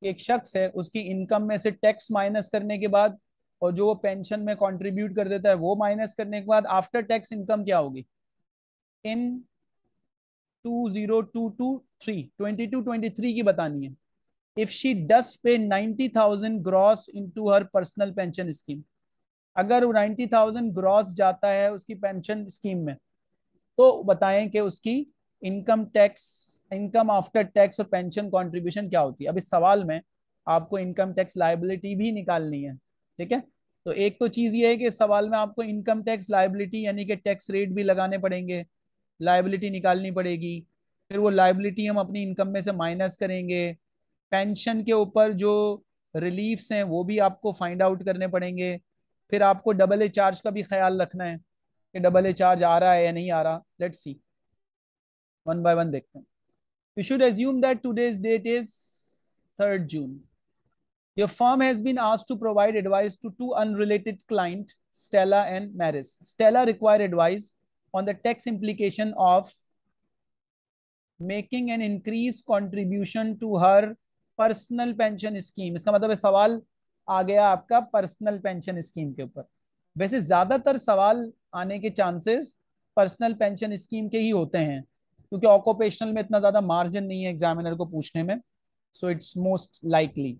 एक शख्स है उसकी इनकम में से टैक्स माइनस करने के बाद और जो वो पेंशन में कंट्रीब्यूट कर देता है वो माइनस करने के बाद आफ्टर टैक्स इनकम क्या होगी in two zero two two three twenty two twenty three की बतानी है if she does pay ninety thousand gross into her personal pension scheme अगर वो नाइन्टी थाउजेंड ग्रॉस जाता है उसकी पेंशन स्कीम में तो बताएं कि उसकी income tax income after tax और पेंशन कॉन्ट्रीब्यूशन क्या होती है अब इस सवाल में आपको इनकम टैक्स लाइबिलिटी भी निकालनी है ठीक है तो एक तो चीज़ ये है कि इस सवाल में आपको इनकम टैक्स लाइबिलिटी यानी कि टैक्स रेट भी लगाने पड़ेंगे लाइबिलिटी निकालनी पड़ेगी फिर वो लाइबिलिटी हम अपनी इनकम में से माइनस करेंगे पेंशन के ऊपर जो रिलीफ्स हैं वो भी आपको फाइंड आउट करने पड़ेंगे फिर आपको डबल ए चार्ज का भी ख्याल रखना है कि डबल ए चार्ज आ रहा है या नहीं आ रहा let's see one by one देखते हैं you should assume that today's date is third June Your firm has been asked to provide advice to two unrelated client, Stella and Maris. Stella require advice on the tax implication of making an increased contribution to her personal pension scheme. इसका मतलब है सवाल आ गया आपका personal pension scheme के ऊपर वैसे ज्यादातर सवाल आने के चांसेस पर्सनल पेंशन स्कीम के ही होते हैं क्योंकि ऑक्यूपेशनल में इतना ज्यादा मार्जिन नहीं है एग्जामिनर को पूछने में सो इट्स मोस्ट लाइकली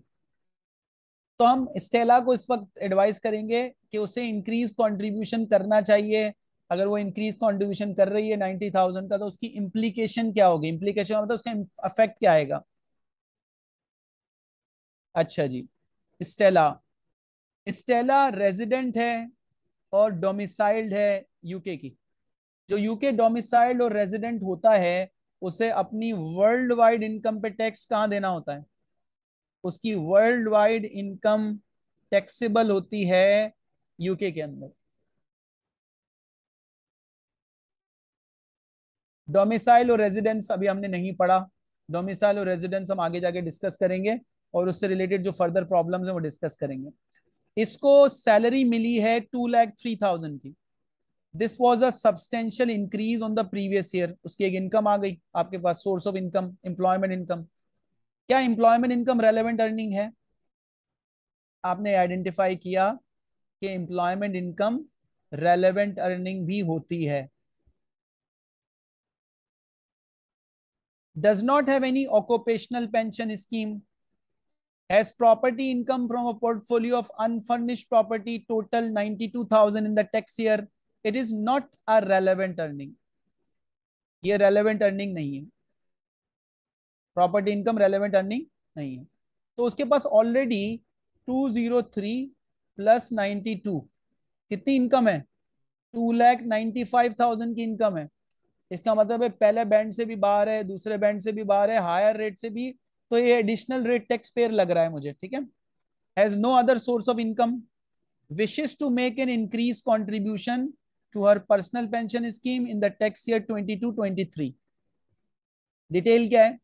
तो हम स्टेला को इस वक्त एडवाइस करेंगे कि उसे इंक्रीज कंट्रीब्यूशन करना चाहिए अगर वो इंक्रीज कंट्रीब्यूशन कर रही है नाइन्टी थाउजेंड का तो उसकी इम्प्लीकेशन क्या होगी इम्प्लीकेशन मतलब उसका अफेक्ट क्या आएगा अच्छा जी स्टेला स्टेला रेजिडेंट है और डोमिसाइल्ड है यूके की जो यूके डोमिसाइल्ड और रेजिडेंट होता है उसे अपनी वर्ल्ड वाइड इनकम पे टैक्स कहाँ देना होता है उसकी वर्ल्ड वाइड इनकम टैक्सेबल होती है यूके के अंदर डोमिसाइल और रेजिडेंस अभी हमने नहीं पढ़ा डोमिसाइल और रेजिडेंस हम आगे जाके डिस्कस करेंगे और उससे रिलेटेड जो फर्दर प्रॉब्लम्स हैं वो डिस्कस करेंगे इसको सैलरी मिली है टू लैख थ्री थाउजेंड की this was a substantial increase on the previous year उसकी एक इनकम आ गई आपके पास source of income employment income क्या एम्प्लॉयमेंट इनकम रेलेवेंट अर्निंग है आपने आइडेंटिफाई किया कि एम्प्लॉयमेंट इनकम रेलेवेंट अर्निंग भी होती है does have any occupational pension scheme has property income from a portfolio of unfurnished property total property two thousand in the tax year it is not a relevant earning ये relevant earning नहीं है property income relevant earning नहीं है तो उसके पास already two zero three plus ninety two कितनी income है two lakh ninety five thousand की इनकम है इसका मतलब है पहले बैंड से भी बाहर है दूसरे बैंड से भी बाहर है हायर रेट से भी तो ये एडिशनल रेट टैक्स पेयर लग रहा है मुझे ठीक है has no other source of income wishes to make an increase contribution to her personal pension scheme in the tax year 22-23. Detail क्या है?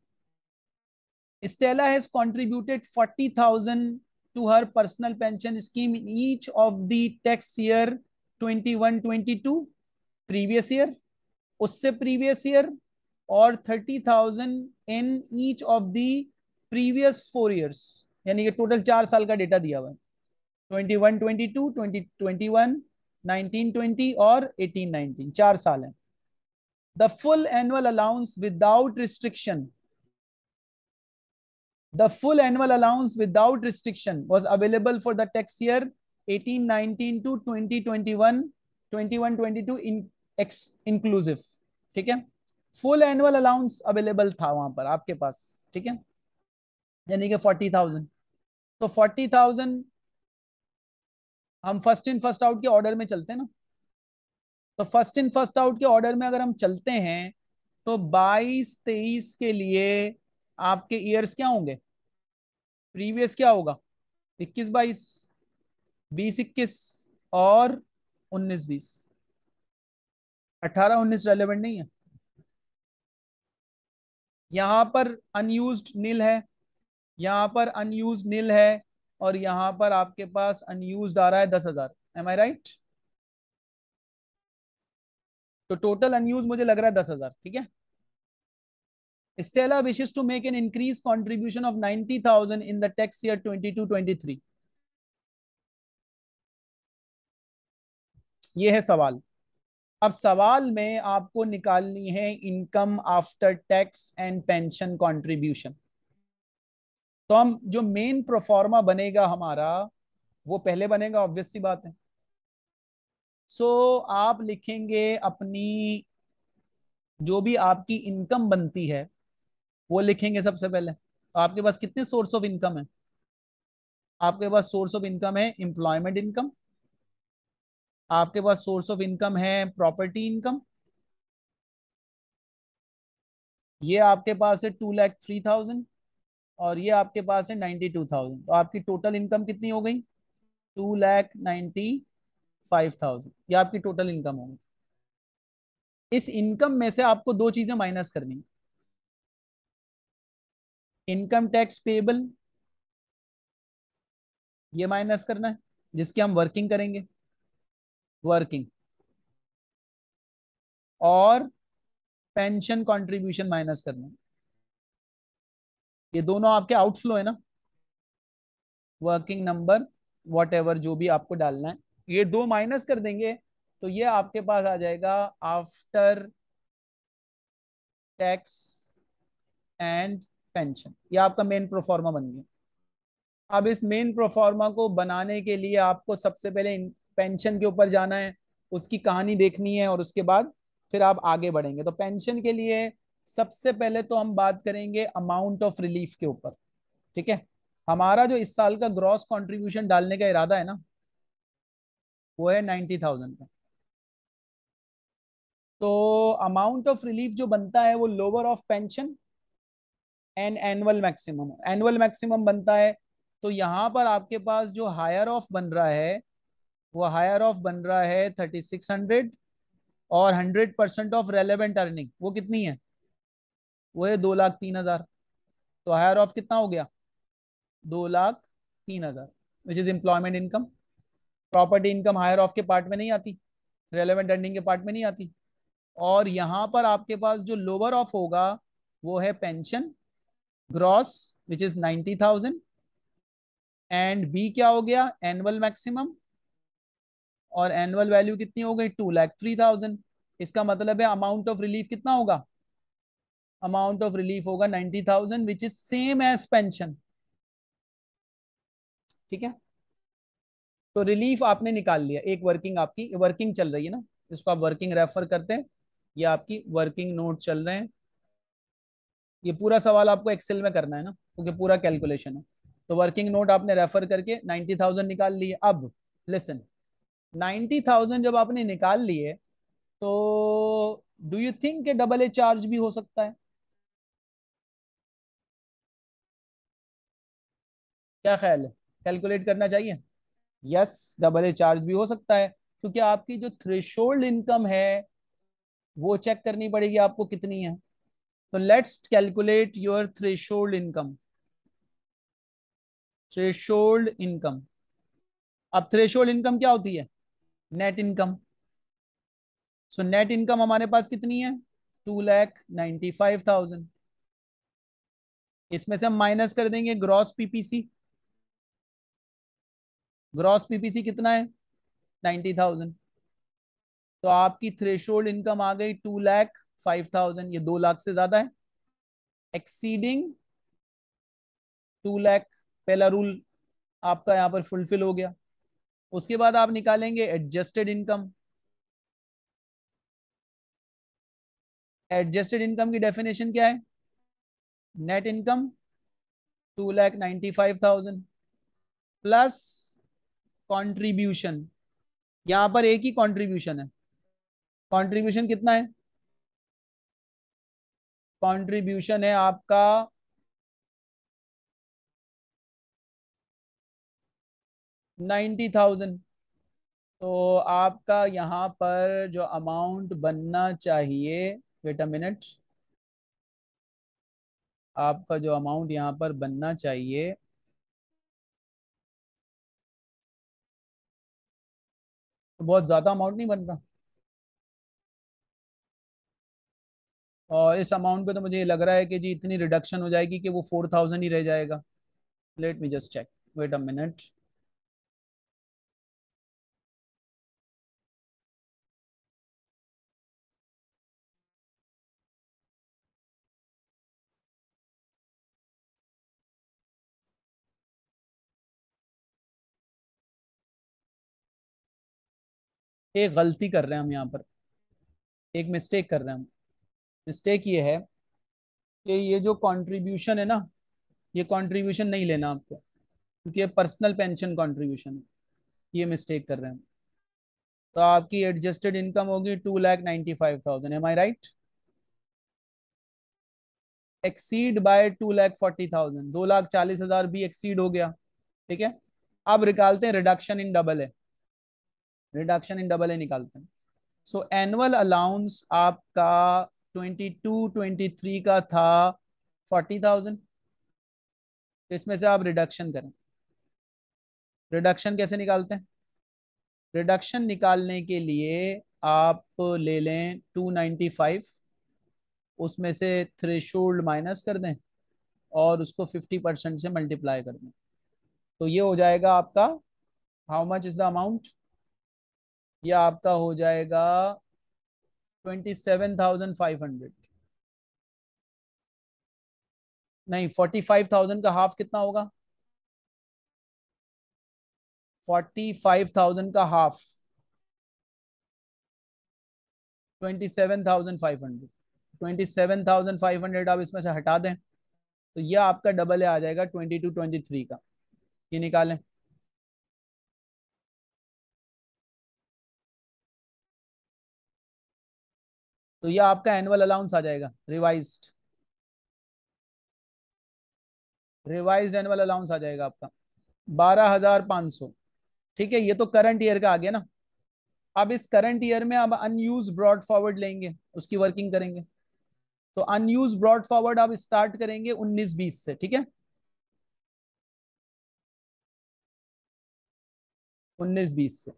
Stella has contributed 40,000 to her personal pension scheme in each of the tax year 21-22 previous year, उससे previous year और 30,000 in each of the previous four years. यानी कि total चार साल का data दिया हुआ है 21, 22, 20, 21, 1920 और 1819 चार साल है the full annual allowance without restriction the full annual allowance without restriction was available for the tax year 1819 to 2021 21 22 20 inclusive ठीक है फुल एनुअल अलाउंस अवेलेबल था वहां पर आपके पास ठीक है यानी कि 40,000 तो 40,000 हम फर्स्ट इन फर्स्ट आउट के ऑर्डर में चलते हैं ना तो फर्स्ट इन फर्स्ट आउट के ऑर्डर में अगर हम चलते हैं तो 22 23 के लिए आपके ईयर्स क्या होंगे प्रीवियस क्या होगा 21 22 बीस इक्कीस और 19 20 18 19 रेलिवेंट नहीं है यहां पर अनयूज्ड नील है यहां पर अनयूज नील है और यहां पर आपके पास अनयूज आ रहा है दस हजार एम आई राइट तो टोटल अनयूज मुझे लग रहा है दस हजार ठीक है Stella wishes to make an increase contribution of ninety thousand in the in year twenty two twenty three ये है सवाल अब सवाल में आपको निकालनी है income after tax and pension contribution तो हम जो मेन प्रोफॉर्मा बनेगा हमारा वो पहले बनेगा ऑब्वियस सी बात है सो so, आप लिखेंगे अपनी जो भी आपकी इनकम बनती है वो लिखेंगे सबसे पहले तो आपके पास कितने सोर्स ऑफ इनकम है आपके पास सोर्स ऑफ इनकम है एम्प्लॉयमेंट इनकम आपके पास सोर्स ऑफ इनकम है प्रॉपर्टी इनकम ये आपके पास है टू लैख थ्री थाउजेंड और ये आपके पास है नाइन्टी टू थाउजेंड तो आपकी टोटल इनकम कितनी हो गई two lakh ninety five thousand ये आपकी टोटल इनकम गई इस इनकम में से आपको दो चीजें माइनस करनी इनकम टैक्स पेबल ये माइनस करना है जिसकी हम वर्किंग करेंगे वर्किंग और पेंशन कंट्रीब्यूशन माइनस करना है ये दोनों आपके आउटफ्लो है ना वर्किंग नंबर वॉट जो भी आपको डालना है ये दो माइनस कर देंगे तो ये आपके पास आ जाएगा आफ्टर टैक्स एंड पेंशन ये आपका मेन प्रोफॉर्मा बन गया अब इस मेन प्रोफॉर्मा को बनाने के लिए आपको सबसे पहले पेंशन के ऊपर जाना है उसकी कहानी देखनी है और उसके बाद फिर आप आगे बढ़ेंगे तो पेंशन के लिए सबसे पहले तो हम बात करेंगे अमाउंट ऑफ रिलीफ के ऊपर ठीक है हमारा जो इस साल का ग्रॉस कंट्रीब्यूशन डालने का इरादा है ना वो है नाइन्टी थाउजेंड का तो अमाउंट ऑफ रिलीफ जो बनता है वो lower of pension and annual maximum annual maximum बनता है तो यहां पर आपके पास जो हायर ऑफ बन रहा है वो हायर ऑफ बन रहा है थर्टी सिक्स हंड्रेड और hundred percent of relevant earning वो कितनी है वो है दो लाख तीन हजार तो हायर ऑफ कितना हो गया दो लाख तीन हजार which is employment income property income higher of के पार्ट में नहीं आती रेलिवेंट अर्निंग के पार्ट में नहीं आती और यहाँ पर आपके पास जो लोअर ऑफ होगा वो है pension gross which is ninety thousand and B क्या हो गया एनुअल मैक्सिमम और एनुअल वैल्यू कितनी हो गई टू लैख थ्री थाउजेंड इसका मतलब है अमाउंट ऑफ रिलीफ कितना होगा अमाउंट ऑफ रिलीफ होगा ninety thousand which is same as pension ठीक है तो रिलीफ आपने निकाल लिया एक वर्किंग आपकी वर्किंग चल रही है ना इसको आप वर्किंग रेफर करते हैं ये आपकी वर्किंग नोट चल रहे हैं ये पूरा सवाल आपको एक्सेल में करना है ना क्योंकि पूरा कैलकुलेशन है तो वर्किंग नोट आपने रेफर करके नाइनटी थाउजेंड निकाल लिए अब लिसन नाइन्टी थाउजेंड जब आपने निकाल लिए तो डू यू थिंक के डबल ए चार्ज भी हो सकता है क्या ख्याल है कैलकुलेट करना चाहिए यस डबल ए चार्ज भी हो सकता है क्योंकि आपकी जो थ्रेशोल्ड इनकम है वो चेक करनी पड़ेगी आपको कितनी है तो let's calculate your threshold income threshold income अब थ्रेशोल्ड इनकम क्या होती है net income so net income हमारे पास कितनी है two lakh ninety five thousand इसमें से हम माइनस कर देंगे ग्रॉस पीपीसी ग्रॉस पीपीसी कितना है नाइन्टी थाउजेंड तो आपकी थ्रेशोल्ड इनकम आ गई टू लैख फाइव थाउजेंड ये दो लाख से ज्यादा है एक्सीडिंग टू लैख पहला रूल आपका यहां पर फुलफिल हो गया उसके बाद आप निकालेंगे एडजस्टेड इनकम एडजस्टेड इनकम की डेफिनेशन क्या है net income two lakh ninety five thousand plus contribution यहां पर एक ही कॉन्ट्रीब्यूशन है कॉन्ट्रीब्यूशन कितना है कॉन्ट्रीब्यूशन है आपका नाइन्टी थाउजेंड तो आपका यहां पर जो अमाउंट बनना चाहिए वेट अ मिनट आपका जो अमाउंट यहां पर बनना चाहिए बहुत ज़्यादा अमाउंट नहीं बन रहा और इस अमाउंट पे तो मुझे ये लग रहा है कि जी इतनी रिडक्शन हो जाएगी कि वो फोर थाउजेंड ही रह जाएगा let me just check wait a minute एक गलती कर रहे हैं हम यहाँ पर एक मिस्टेक कर रहे हैं हम मिस्टेक ये है कि ये जो कंट्रीब्यूशन है ना ये कंट्रीब्यूशन नहीं लेना आपको क्योंकि ये पर्सनल पेंशन कंट्रीब्यूशन है ये मिस्टेक कर रहे हैं तो आपकी एडजस्टेड इनकम होगी two lakh ninety five thousand am I right exceed by two lakh forty thousand दो लाख चालीस हजार भी एक्सीड हो गया ठीक है अब निकालते हैं रिडक्शन इन डबल है रिडक्शन इन डबल ए निकालते हैं सो एनुअल अलाउंस आपका 22 23 का था 40,000 तो इसमें से आप रिडक्शन करें रिडक्शन कैसे निकालते हैं रिडक्शन निकालने के लिए आप ले लें 295 उसमें से शोल्ड माइनस कर दें और उसको 50 परसेंट से मल्टीप्लाई कर दें तो ये हो जाएगा आपका how much is the amount ये आपका हो जाएगा twenty seven thousand five hundred नहीं फोर्टी फाइव थाउजेंड का हाफ कितना होगा फोर्टी फाइव थाउजेंड का half twenty seven thousand five hundred twenty seven thousand five hundred आप इसमें से हटा दें तो ये आपका डबल है आ जाएगा ट्वेंटी टू ट्वेंटी थ्री का ये निकालें तो ये आपका एनुअल अलाउंस आ जाएगा रिवाइज रिवाइज एनुअल अलाउंस आ जाएगा आपका बारह हजार पांच सौ ठीक है ये तो करंट ईयर का आ गया ना अब इस करंट ईयर में अब अनयूज ब्रॉड फॉरवर्ड लेंगे उसकी वर्किंग करेंगे तो अनयूज ब्रॉड फॉरवर्ड आप स्टार्ट करेंगे उन्नीस बीस से ठीक है उन्नीस बीस से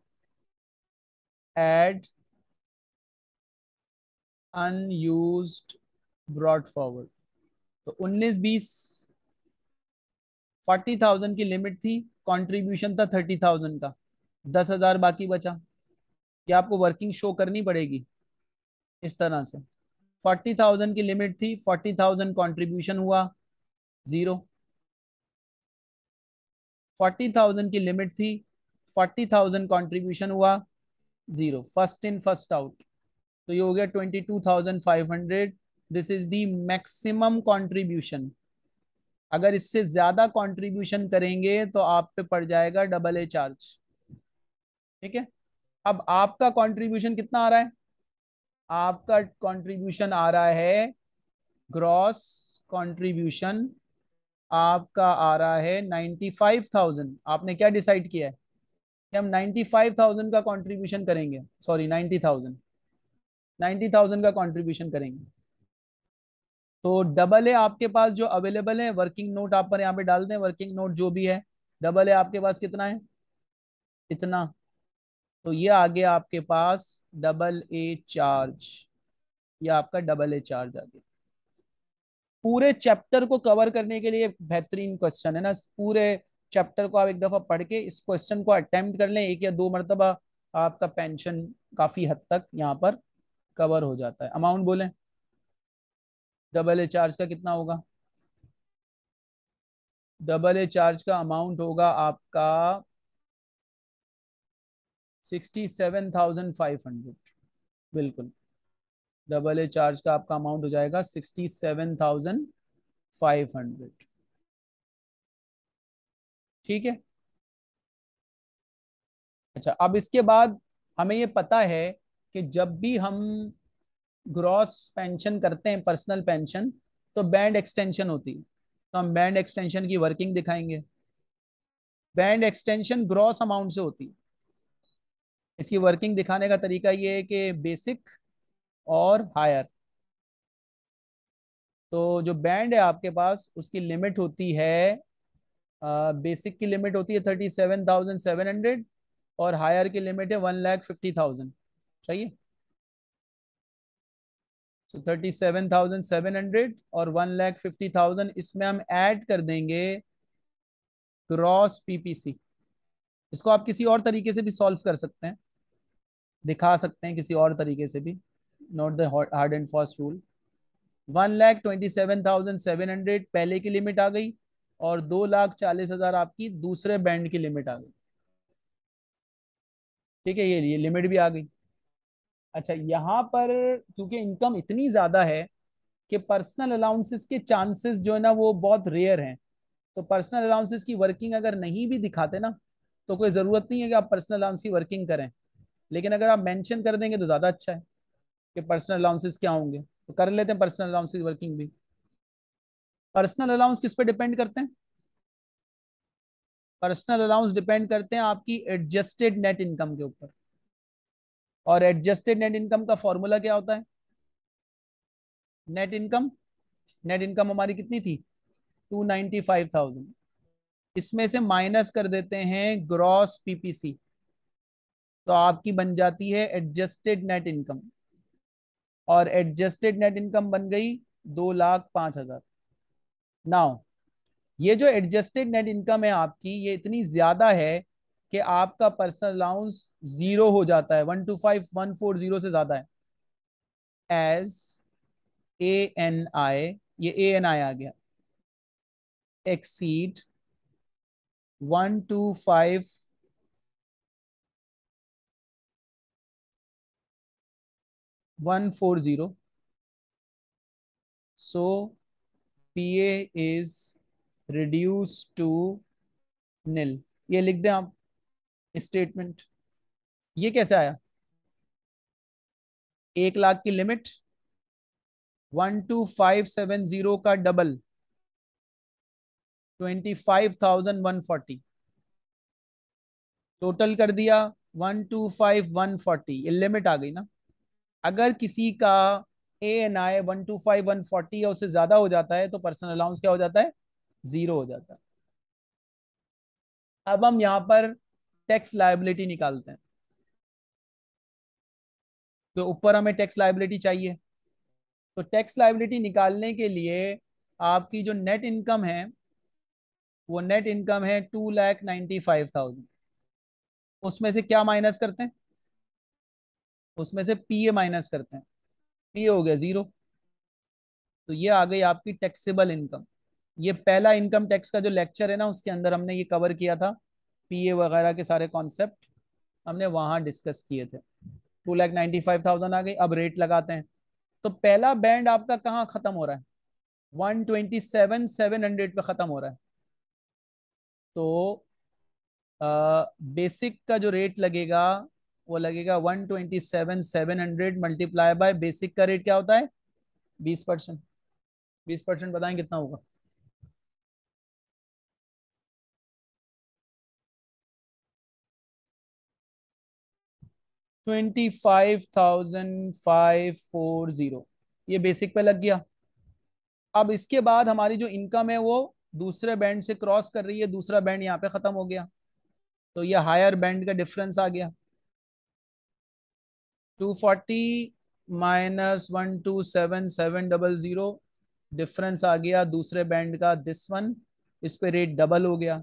एड अनयूज्ड ब्रॉड फॉरवर्ड तो 19 फोर्टी 40,000 की लिमिट थी कंट्रीब्यूशन था 30,000 का 10,000 बाकी बचा कि आपको वर्किंग शो करनी पड़ेगी इस तरह से 40,000 की लिमिट थी 40,000 कंट्रीब्यूशन हुआ जीरो 40,000 की लिमिट थी 40,000 कंट्रीब्यूशन हुआ zero first in first out तो ये हो गया twenty two thousand five hundred this is the maximum contribution अगर इससे ज्यादा कॉन्ट्रीब्यूशन करेंगे तो आप पे पड़ जाएगा डबल ए चार्ज ठीक है अब आपका कॉन्ट्रीब्यूशन कितना आ रहा है आपका कॉन्ट्रीब्यूशन आ रहा है ग्रॉस कॉन्ट्रीब्यूशन आपका आ रहा है नाइन्टी फाइव थाउजेंड आपने क्या डिसाइड किया है कि हम नाइन्टी फाइव थाउजेंड का कॉन्ट्रीब्यूशन करेंगे sorry ninety thousand ninety thousand का कॉन्ट्रीब्यूशन करेंगे तो डबल ए आपके पास जो अवेलेबल है वर्किंग नोट आप पर यहाँ पे डाल दें वर्किंग नोट जो भी है डबल ए आपके पास कितना है इतना तो ये आ गया आपके पास डबल ए चार्ज ये आपका डबल ए चार्ज आ गया पूरे चैप्टर को कवर करने के लिए बेहतरीन क्वेश्चन है ना पूरे चैप्टर को आप एक दफ़ा पढ़ के इस क्वेश्चन को अटेम्प्ट कर लें एक या दो मरतबा आपका पेंशन काफ़ी हद तक यहाँ पर कवर हो जाता है अमाउंट बोले डबल ए चार्ज का कितना होगा डबल ए चार्ज का अमाउंट होगा आपका sixty seven thousand five hundred बिल्कुल डबल ए चार्ज का आपका अमाउंट हो जाएगा sixty seven thousand five hundred ठीक है अच्छा अब इसके बाद हमें ये पता है कि जब भी हम ग्रॉस पेंशन करते हैं पर्सनल पेंशन तो बैंड एक्सटेंशन होती है तो हम बैंड एक्सटेंशन की वर्किंग दिखाएंगे बैंड एक्सटेंशन ग्रॉस अमाउंट से होती है इसकी वर्किंग दिखाने का तरीका ये है कि बेसिक और हायर तो जो बैंड है आपके पास उसकी लिमिट होती है बेसिक की लिमिट होती है thirty seven thousand seven hundred और हायर की लिमिट है वन लैख फिफ्टी थाउजेंड सही है thirty seven thousand seven hundred और वन लैख फिफ्टी थाउजेंड इसमें हम ऐड कर देंगे क्रॉस पीपीसी इसको आप किसी और तरीके से भी सॉल्व कर सकते हैं दिखा सकते हैं किसी और तरीके से भी not the hard and fast rule one lakh twenty seven thousand seven hundred पहले की लिमिट आ गई और दो लाख चालीस हजार आपकी दूसरे बैंड की लिमिट आ गई ठीक है ये ये लिमिट भी आ गई अच्छा यहाँ पर क्योंकि इनकम इतनी ज़्यादा है कि पर्सनल अलाउंसेस के चांसेस जो है ना वो बहुत रेयर हैं तो पर्सनल अलाउंसेस की वर्किंग अगर नहीं भी दिखाते ना तो कोई ज़रूरत नहीं है कि आप पर्सनल अलाउंस की वर्किंग करें लेकिन अगर आप मेंशन कर देंगे तो ज़्यादा अच्छा है कि पर्सनल अलाउंसेस क्या होंगे तो कर लेते हैं पर्सनल अलाउंस की वर्किंग भी पर्सनल अलाउंस किस पर डिपेंड करते हैं पर्सनल अलाउंस डिपेंड करते हैं आपकी एडजस्टेड नेट इनकम के ऊपर और एडजस्टेड नेट इनकम का फॉर्मूला क्या होता है नेट इनकम नेट इनकम हमारी कितनी थी टू नाइनटी फाइव थाउजेंड इसमें से माइनस कर देते हैं ग्रॉस पीपीसी तो आपकी बन जाती है एडजस्टेड नेट इनकम और एडजस्टेड नेट इनकम बन गई दो लाख पांच हजार नाउ ये जो एडजस्टेड नेट इनकम है आपकी ये इतनी ज्यादा है कि आपका पर्सनल अलाउंस जीरो हो जाता है one two five one four zero से ज्यादा है एज ए एन आई ये ए एन आई आ गया exceed one two five one four zero P A is reduce to nil ये लिख दें आप स्टेटमेंट ये कैसे आया एक लाख की limit one two five seven zero का double twenty five thousand one forty total कर दिया one two five one forty ये लिमिट आ गई ना अगर किसी का A N I one two five one forty या उससे ज्यादा हो जाता है तो पर्सनल अलाउंस क्या हो जाता है जीरो हो जाता है अब हम यहां पर टैक्स लाइबिलिटी निकालते हैं तो ऊपर हमें टैक्स लाइबिलिटी चाहिए तो टैक्स लाइबिलिटी निकालने के लिए आपकी जो नेट इनकम है वो नेट इनकम है two lakh ninety five thousand उसमें से क्या माइनस करते हैं उसमें से पीए माइनस करते हैं पीए हो गया जीरो तो ये आ गई आपकी टैक्सेबल इनकम ये पहला इनकम टैक्स का जो लेक्चर है ना उसके अंदर हमने ये कवर किया था पीए वगैरह के सारे कॉन्सेप्ट हमने वहाँ डिस्कस किए थे two lakh ninety five thousand आ गई अब रेट लगाते हैं तो पहला बैंड आपका कहाँ ख़त्म हो रहा है one twenty seven seven hundred पर ख़त्म हो रहा है तो बेसिक uh, का जो रेट लगेगा वो लगेगा one twenty seven seven hundred multiply by basic का रेट क्या होता है बीस परसेंट बीस परसेंट बताएं कितना होगा twenty five thousand five four zero ये बेसिक पे लग गया अब इसके बाद हमारी जो इनकम है वो दूसरे बैंड से क्रॉस कर रही है दूसरा बैंड यहाँ पे खत्म हो गया तो ये हायर बैंड का डिफरेंस आ गया two forty minus one two seven seven double zero difference आ गया दूसरे बैंड का दिस वन इस पे रेट डबल हो गया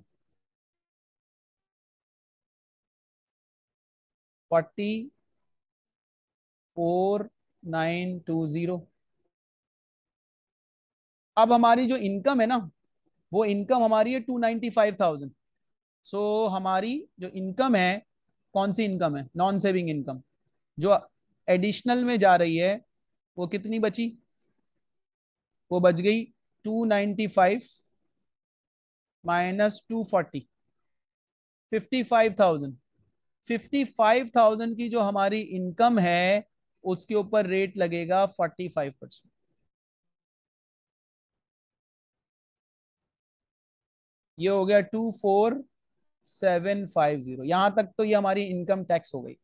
forty four nine two zero अब हमारी जो इनकम है ना वो इनकम हमारी है two ninety five thousand so हमारी जो इनकम है कौन सी इनकम है नॉन सेविंग इनकम जो एडिशनल में जा रही है वो कितनी बची वो बच गई two ninety five minus two forty fifty five thousand fifty five thousand की जो हमारी इनकम है उसके ऊपर रेट लगेगा फोर्टी फाइव परसेंट ये हो गया two four seven five zero यहां तक तो ये हमारी इनकम टैक्स हो गई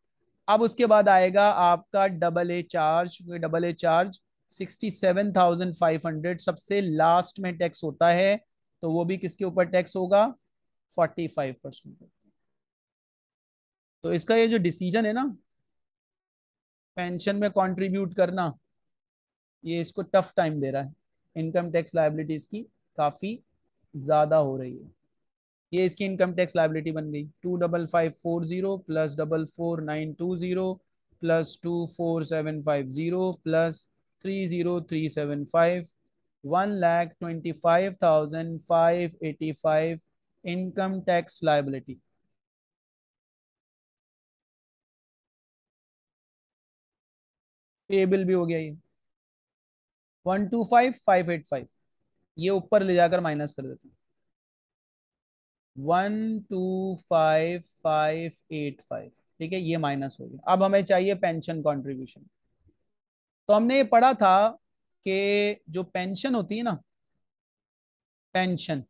अब उसके बाद आएगा आपका double A charge double A charge sixty seven thousand five hundred सबसे लास्ट में टैक्स होता है तो वो भी किसके ऊपर टैक्स होगा फोर्टी फाइव परसेंट तो इसका ये जो डिसीजन है ना पेंशन में कंट्रीब्यूट करना ये इसको टफ टाइम दे रहा है इनकम टैक्स लाइबिलिटीज की काफ़ी ज़्यादा हो रही है ये इसकी इनकम टैक्स लाइबिलिटी बन गई two double five four zero plus double four nine two zero plus two four seven five zero plus three zero three seven five one lakh twenty five thousand five eighty five income tax liability a bill भी हो गया ये one two five five eight five ये ऊपर ले जाकर minus कर देते हैं one two five five eight five ठीक है ये माइनस हो गया अब हमें चाहिए पेंशन कंट्रीब्यूशन तो हमने ये पढ़ा था कि जो पेंशन होती है ना पेंशन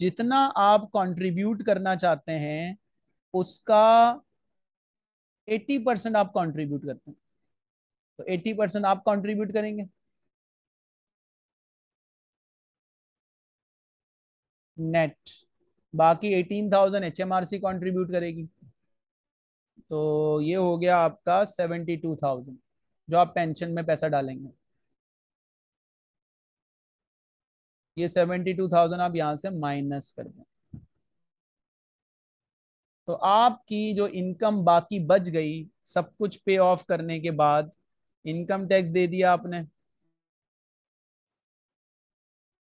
जितना आप कंट्रीब्यूट करना चाहते हैं उसका 80 परसेंट आप कंट्रीब्यूट करते हैं तो 80 परसेंट आप कंट्रीब्यूट करेंगे नेट बाकी 18,000 एचएमआरसी कंट्रीब्यूट करेगी तो ये हो गया आपका 72,000 जो आप पेंशन में पैसा डालेंगे ये 72,000 आप यहां से माइनस कर दें तो आपकी जो इनकम बाकी बच गई सब कुछ पे ऑफ करने के बाद इनकम टैक्स दे दिया आपने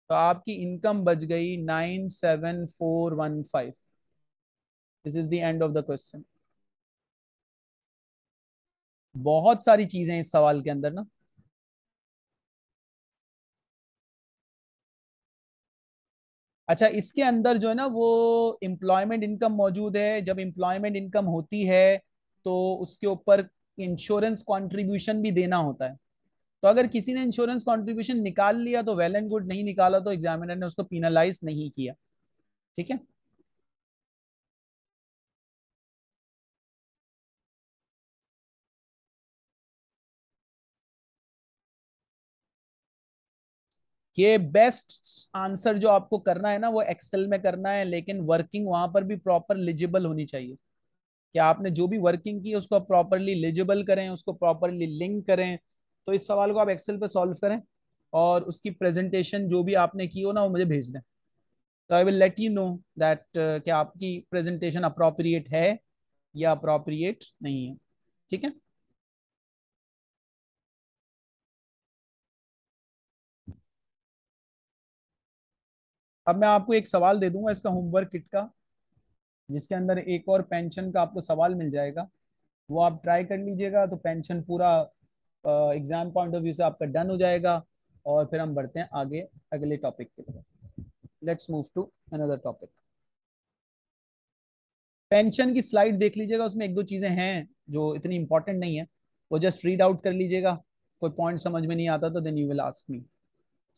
तो आपकी इनकम बच गई nine seven four one five this is the end of the question बहुत सारी चीजें इस सवाल के अंदर ना अच्छा इसके अंदर जो है ना वो एम्प्लॉयमेंट इनकम मौजूद है जब एम्प्लॉयमेंट इनकम होती है तो उसके ऊपर इंश्योरेंस कॉन्ट्रीब्यूशन भी देना होता है तो अगर किसी ने इंश्योरेंस कॉन्ट्रीब्यूशन निकाल लिया तो वेल एंड गुड नहीं निकाला तो एग्जामिनर ने उसको पिनलाइज नहीं किया ठीक है ये बेस्ट आंसर जो आपको करना है ना वो एक्सेल में करना है लेकिन वर्किंग वहां पर भी प्रॉपर लिजिबल होनी चाहिए कि आपने जो भी वर्किंग की उसको आप प्रॉपरली एलिजिबल करें उसको प्रॉपरली लिंक करें तो इस सवाल को आप एक्सेल पे सॉल्व करें और उसकी प्रेजेंटेशन जो भी आपने की हो ना वो मुझे भेज दें तो I will let you know that क्या आपकी प्रेजेंटेशन अप्रोप्रिएट है या अप्रोप्रिएट नहीं है ठीक है अब मैं आपको एक सवाल दे दूंगा इसका होमवर्क किट का जिसके अंदर एक और पेंशन का आपको सवाल मिल जाएगा वो आप ट्राई कर लीजिएगा तो पेंशन पूरा एग्जाम पॉइंट ऑफ व्यू से आपका डन हो जाएगा और फिर हम बढ़ते हैं आगे अगले टॉपिक के लिए let's move to another topic pension की स्लाइड देख लीजिएगा उसमें एक दो चीज़ें हैं जो इतनी इंपॉर्टेंट नहीं है वो जस्ट रीड आउट कर लीजिएगा कोई पॉइंट समझ में नहीं आता तो then you will ask me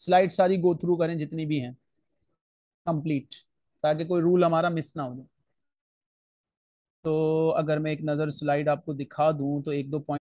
slide sorry go through करें जितनी भी हैं कंप्लीट ताकि कोई रूल हमारा मिस ना हो जाए तो अगर मैं एक नज़र स्लाइड आपको दिखा दूं तो एक दो पॉइंट